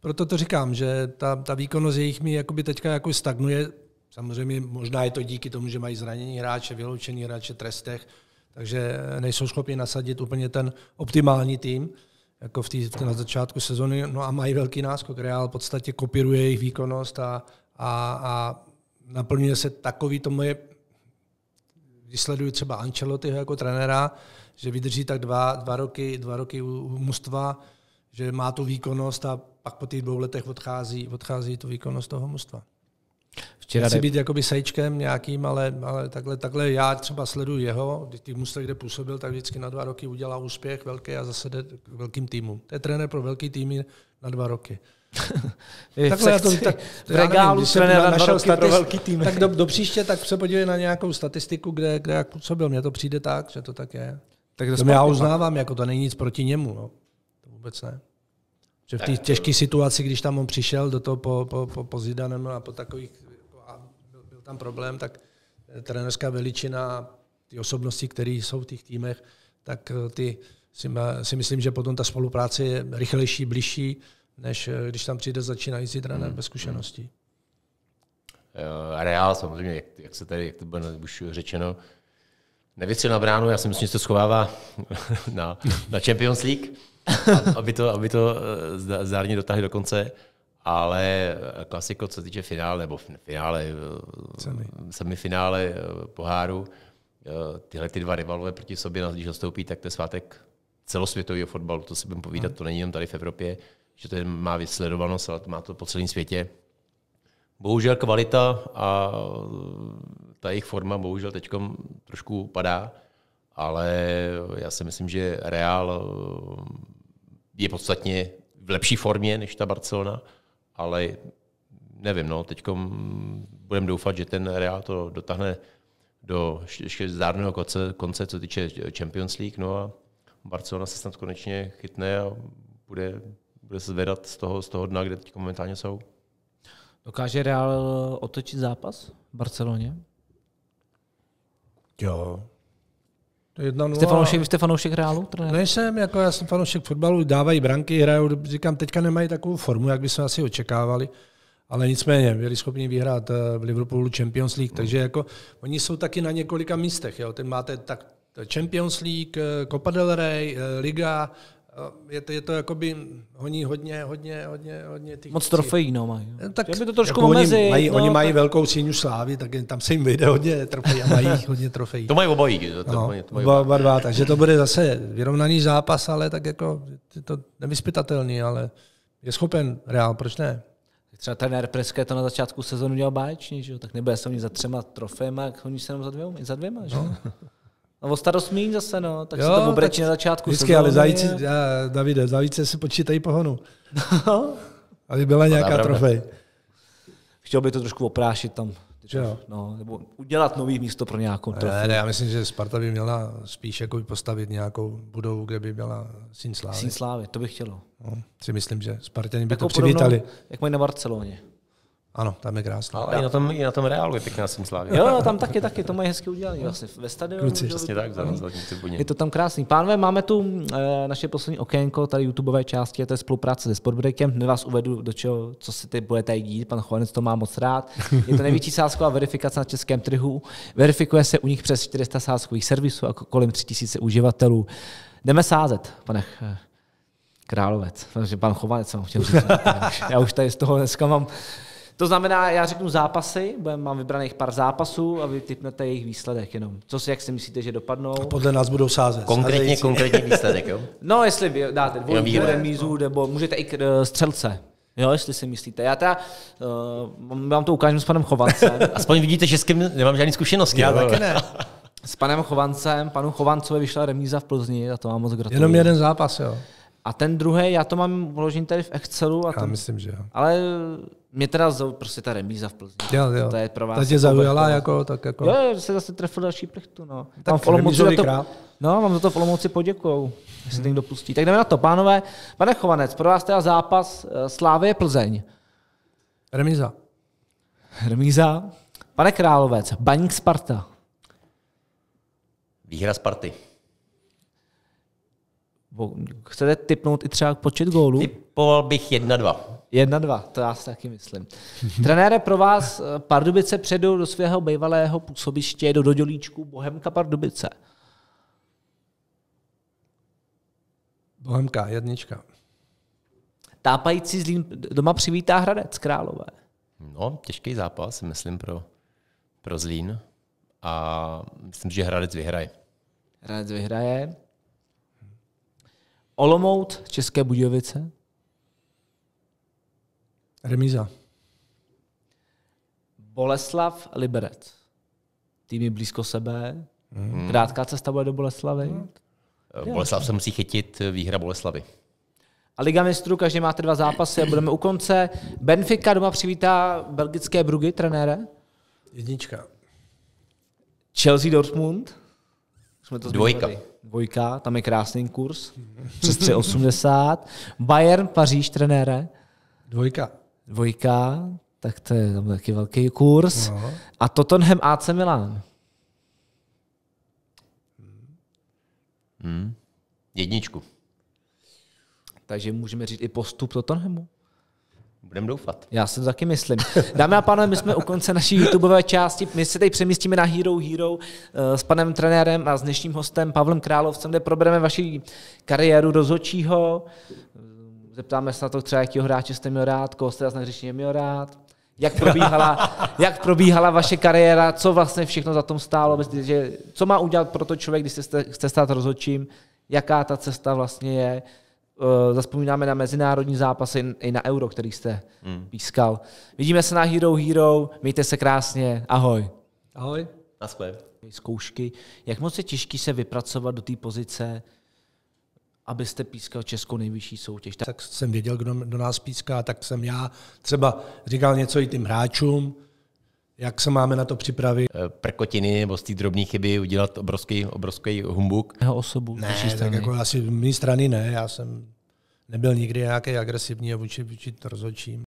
proto to říkám, že ta, ta výkonnost jejich mi jakoby teďka jako stagnuje. Samozřejmě možná je to díky tomu, že mají zranění hráče, vyloučení hráče, trestech, takže nejsou schopni nasadit úplně ten optimální tým jako v tý, na začátku sezony, no a mají velký náskok. Real v podstatě kopíruje jejich výkonnost a, a, a naplňuje se takový to moje když sleduju třeba Ancelottiho jako trenéra, že vydrží tak dva, dva roky, dva roky u, u mužstva, že má tu výkonnost a pak po těch dvou letech odchází, odchází tu výkonnost toho mužstva. Včera Nechci být jakoby sejčkem nějakým, ale, ale takhle, takhle já třeba sleduju jeho, když ty mužstva, kde působil, tak vždycky na dva roky udělá úspěch velký a zase jde k velkým týmům. To je trenér pro velký týmy na dva roky. Takhle já to, tak, v regálu nevím, trenéra našel dva pro velký tým. Tak do, do, příště tak se podívej na nějakou statistiku, kde, kde jak působil. Mně to přijde tak, že to tak je. Tak to, to já uznávám, jako to není nic proti němu. No. To vůbec ne. Že v té těžké situaci, když tam on přišel do toho po, po, po, po Zidanem a po takových, a byl, byl tam problém, tak eh, trenerská veličina, ty osobnosti, které jsou v těch týmech, tak eh, ty si, si myslím, že potom ta spolupráce je rychlejší, blížší než eh, když tam přijde začínající trenér hmm. bez zkušeností. Eh, Reál samozřejmě, jak, jak se tady, jak to bylo už řečeno, nevytřel na bránu, já si myslím, že se schovává na, na Champions League, aby to, aby to eh, zdárně dotáhli do konce, ale klasiko, co se týče finále, nebo finále, Semi. semifinále poháru, tyhle ty dva rivalové proti sobě, no, když nastoupí, tak to je svátek celosvětového fotbalu, to si budeme povídat, hmm. to není jenom tady v Evropě, že to má vysledovanost, ale má to po celém světě. Bohužel kvalita a eh, ta jejich forma bohužel teď trošku padá, ale já si myslím, že Real eh, je podstatně v lepší formě než ta Barcelona, ale nevím, no, teď budeme doufat, že ten Real to dotáhne do zdárného konce, konce, co týče Champions League, no a Barcelona se snad konečně chytne a bude bude se zvedat z toho, z toho dna, kde teď momentálně jsou. Dokáže Real eh, otočit zápas v Barceloně? Jo. To je jedna Jste fanoušek, jste fanoušek Realu? Trenér? Nejsem, jako já jsem fanoušek fotbalu, dávají branky, hrajou, říkám, teďka nemají takovou formu, jak bychom asi očekávali, ale nicméně byli schopni vyhrát eh, v Liverpoolu Champions League, no. takže jako oni jsou taky na několika místech, jo. Ten máte tak Champions League, eh, Copa del Rey, Liga, Eh, je to, je to jakoby, honí hodně, hodně, hodně, hodně těch... Moc trofejí, no, mají. Eh, tak by to trošku jako omezit. Oni mají, no, oni mají tak... velkou síňu slávy, tak tam se jim vyjde hodně trofejí a mají hodně trofejí. To mají obojí. To, no, to mají oba, dva, takže to bude zase vyrovnaný zápas, ale tak jako je to nevyspytatelný, ale je schopen Real, proč ne? Třeba ten Preské to na začátku sezonu dělal báječně, že jo? tak nebude se za třema trofejma, oni se jenom za dvěma, za dvěma že? No. No o starost míň zase, no, tak jo, si to obrečí na začátku. Vždycky, ale zajíci, a... Davide, zajíce si počítají pohonu. No. Aby byla nějaká no, trofej. Chtěl by to trošku oprášit tam. Jo. No, nebo udělat nový místo pro nějakou trofej. Ne, ne, já myslím, že Sparta by měla spíš jako postavit nějakou budovu, kde by byla Sinslávy. Sinslávy, to bych chtělo. No, si myslím, že Spartani by Takou to přivítali. Podobnou, jak mají na Barceloně. Ano, tam je krásná. Ale i na tom, i na tom reálu je pěkná Simslávě. Jo, tam taky, taky, to mají hezky udělali. Vlastně ve stadionu. Kluci, vlastně tak, za Je to tam krásný. Pánové, máme tu uh, naše poslední okénko, tady YouTubeové části, a to je spolupráce se Sportbreakem. Hned vás uvedu, do čeho, co si ty budete dít. Pan Chovanec to má moc rád. Je to největší sázková verifikace na českém trhu. Verifikuje se u nich přes 400 sázkových servisů a kolem 3000 uživatelů. Jdeme sázet, pane Královec. Protože pan Chovanec jsem chtěl říct. Já už tady z toho dneska mám to znamená, já řeknu zápasy, budem, mám vybraných pár zápasů a vy typnete jejich výsledek jenom. Co si, jak si myslíte, že dopadnou? A podle nás budou sázet. Konkrétně, konkrétně výsledek, jo? No, jestli vy dáte dvojku, remízu, no. nebo můžete i k, e, střelce. Jo, jestli si myslíte. Já teda uh, vám to ukážu s panem Chovancem. Aspoň vidíte, že s kým nemám žádný zkušenosti. Já taky ne. S panem Chovancem, panu Chovancovi vyšla remíza v Plzni a to mám moc gratuluji. Jenom jeden zápas, jo. A ten druhý, já to mám uložený tady v Excelu. A já to... myslím, že jo. Ale mě teda prostě ta remíza v Plzni. Jo, no. jo. To je pro vás. Ta tě jako zaujala jako, tak jako. Jo, se zase trefil další plechtu, no. Tak mám v Olomouci to, No, mám za to v Olomouci poděkou, jestli někdo pustí. Tak jdeme na to, pánové. Pane Chovanec, pro vás teda zápas eh, Slávy Plzeň. Remíza. Remíza. Pane Královec, Baník Sparta. Výhra Sparty. Chcete typnout i třeba počet gólů? Typoval bych 1-2. Jedna, dva, to já si taky myslím. Trenére, pro vás eh, Pardubice předou do svého bývalého působiště, do dodělíčku Bohemka Pardubice. Bohemka, jednička. Tápající zlín doma přivítá Hradec Králové. No, těžký zápas, myslím, pro, pro Zlín. A myslím, že Hradec vyhraje. Hradec vyhraje. Olomouc, České Budějovice. Remíza. Boleslav Liberec. Týmy blízko sebe. Hmm. Krátká cesta bude do Boleslavy. Hmm. Boleslav se musí chytit eh, výhra Boleslavy. A Liga mistrů, každý máte dva zápasy a budeme u konce. Benfica doma přivítá belgické Brugy, trenére. Jednička. Chelsea Dortmund. Jsme to Dvojka. Dvojka, tam je krásný kurz. Přes 3,80. Bayern Paříž, trenére. Dvojka dvojka, tak to je tam taky velký kurz. Aha. No. A Tottenham AC Milan. Hmm. Jedničku. Takže můžeme říct i postup Tottenhamu. Budeme doufat. Já si to taky myslím. Dámy a pánové, my jsme u konce naší YouTubeové části. My se teď přemístíme na Hero Hero eh, s panem trenérem a s dnešním hostem Pavlem Královcem, kde probereme vaši kariéru rozhodčího, Zeptáme se na to třeba, jakýho hráče jste měl rád, koho jste na hřiště měl rád, jak probíhala, jak probíhala vaše kariéra, co vlastně všechno za tom stálo, že, co má udělat pro to člověk, když se chce stát rozhodčím, jaká ta cesta vlastně je. Eh, zaspomínáme na mezinárodní zápasy i na euro, který jste hmm. pískal. Vidíme se na Hero Hero, mějte se krásně, ahoj. Ahoj. Na Zkoušky. Jak moc je těžký se vypracovat do té pozice, abyste pískal Českou nejvyšší soutěž. Tak jsem věděl, kdo do nás píská, tak jsem já třeba říkal něco i tím hráčům, jak se máme na to připravit? Eh, prkotiny nebo z té drobné chyby udělat obrovský, obrovský humbuk? Jeho osobu? Ne, tak strany. jako asi mý strany ne, já jsem nebyl nikdy nějaký agresivní vůči, vůči rozhodčím.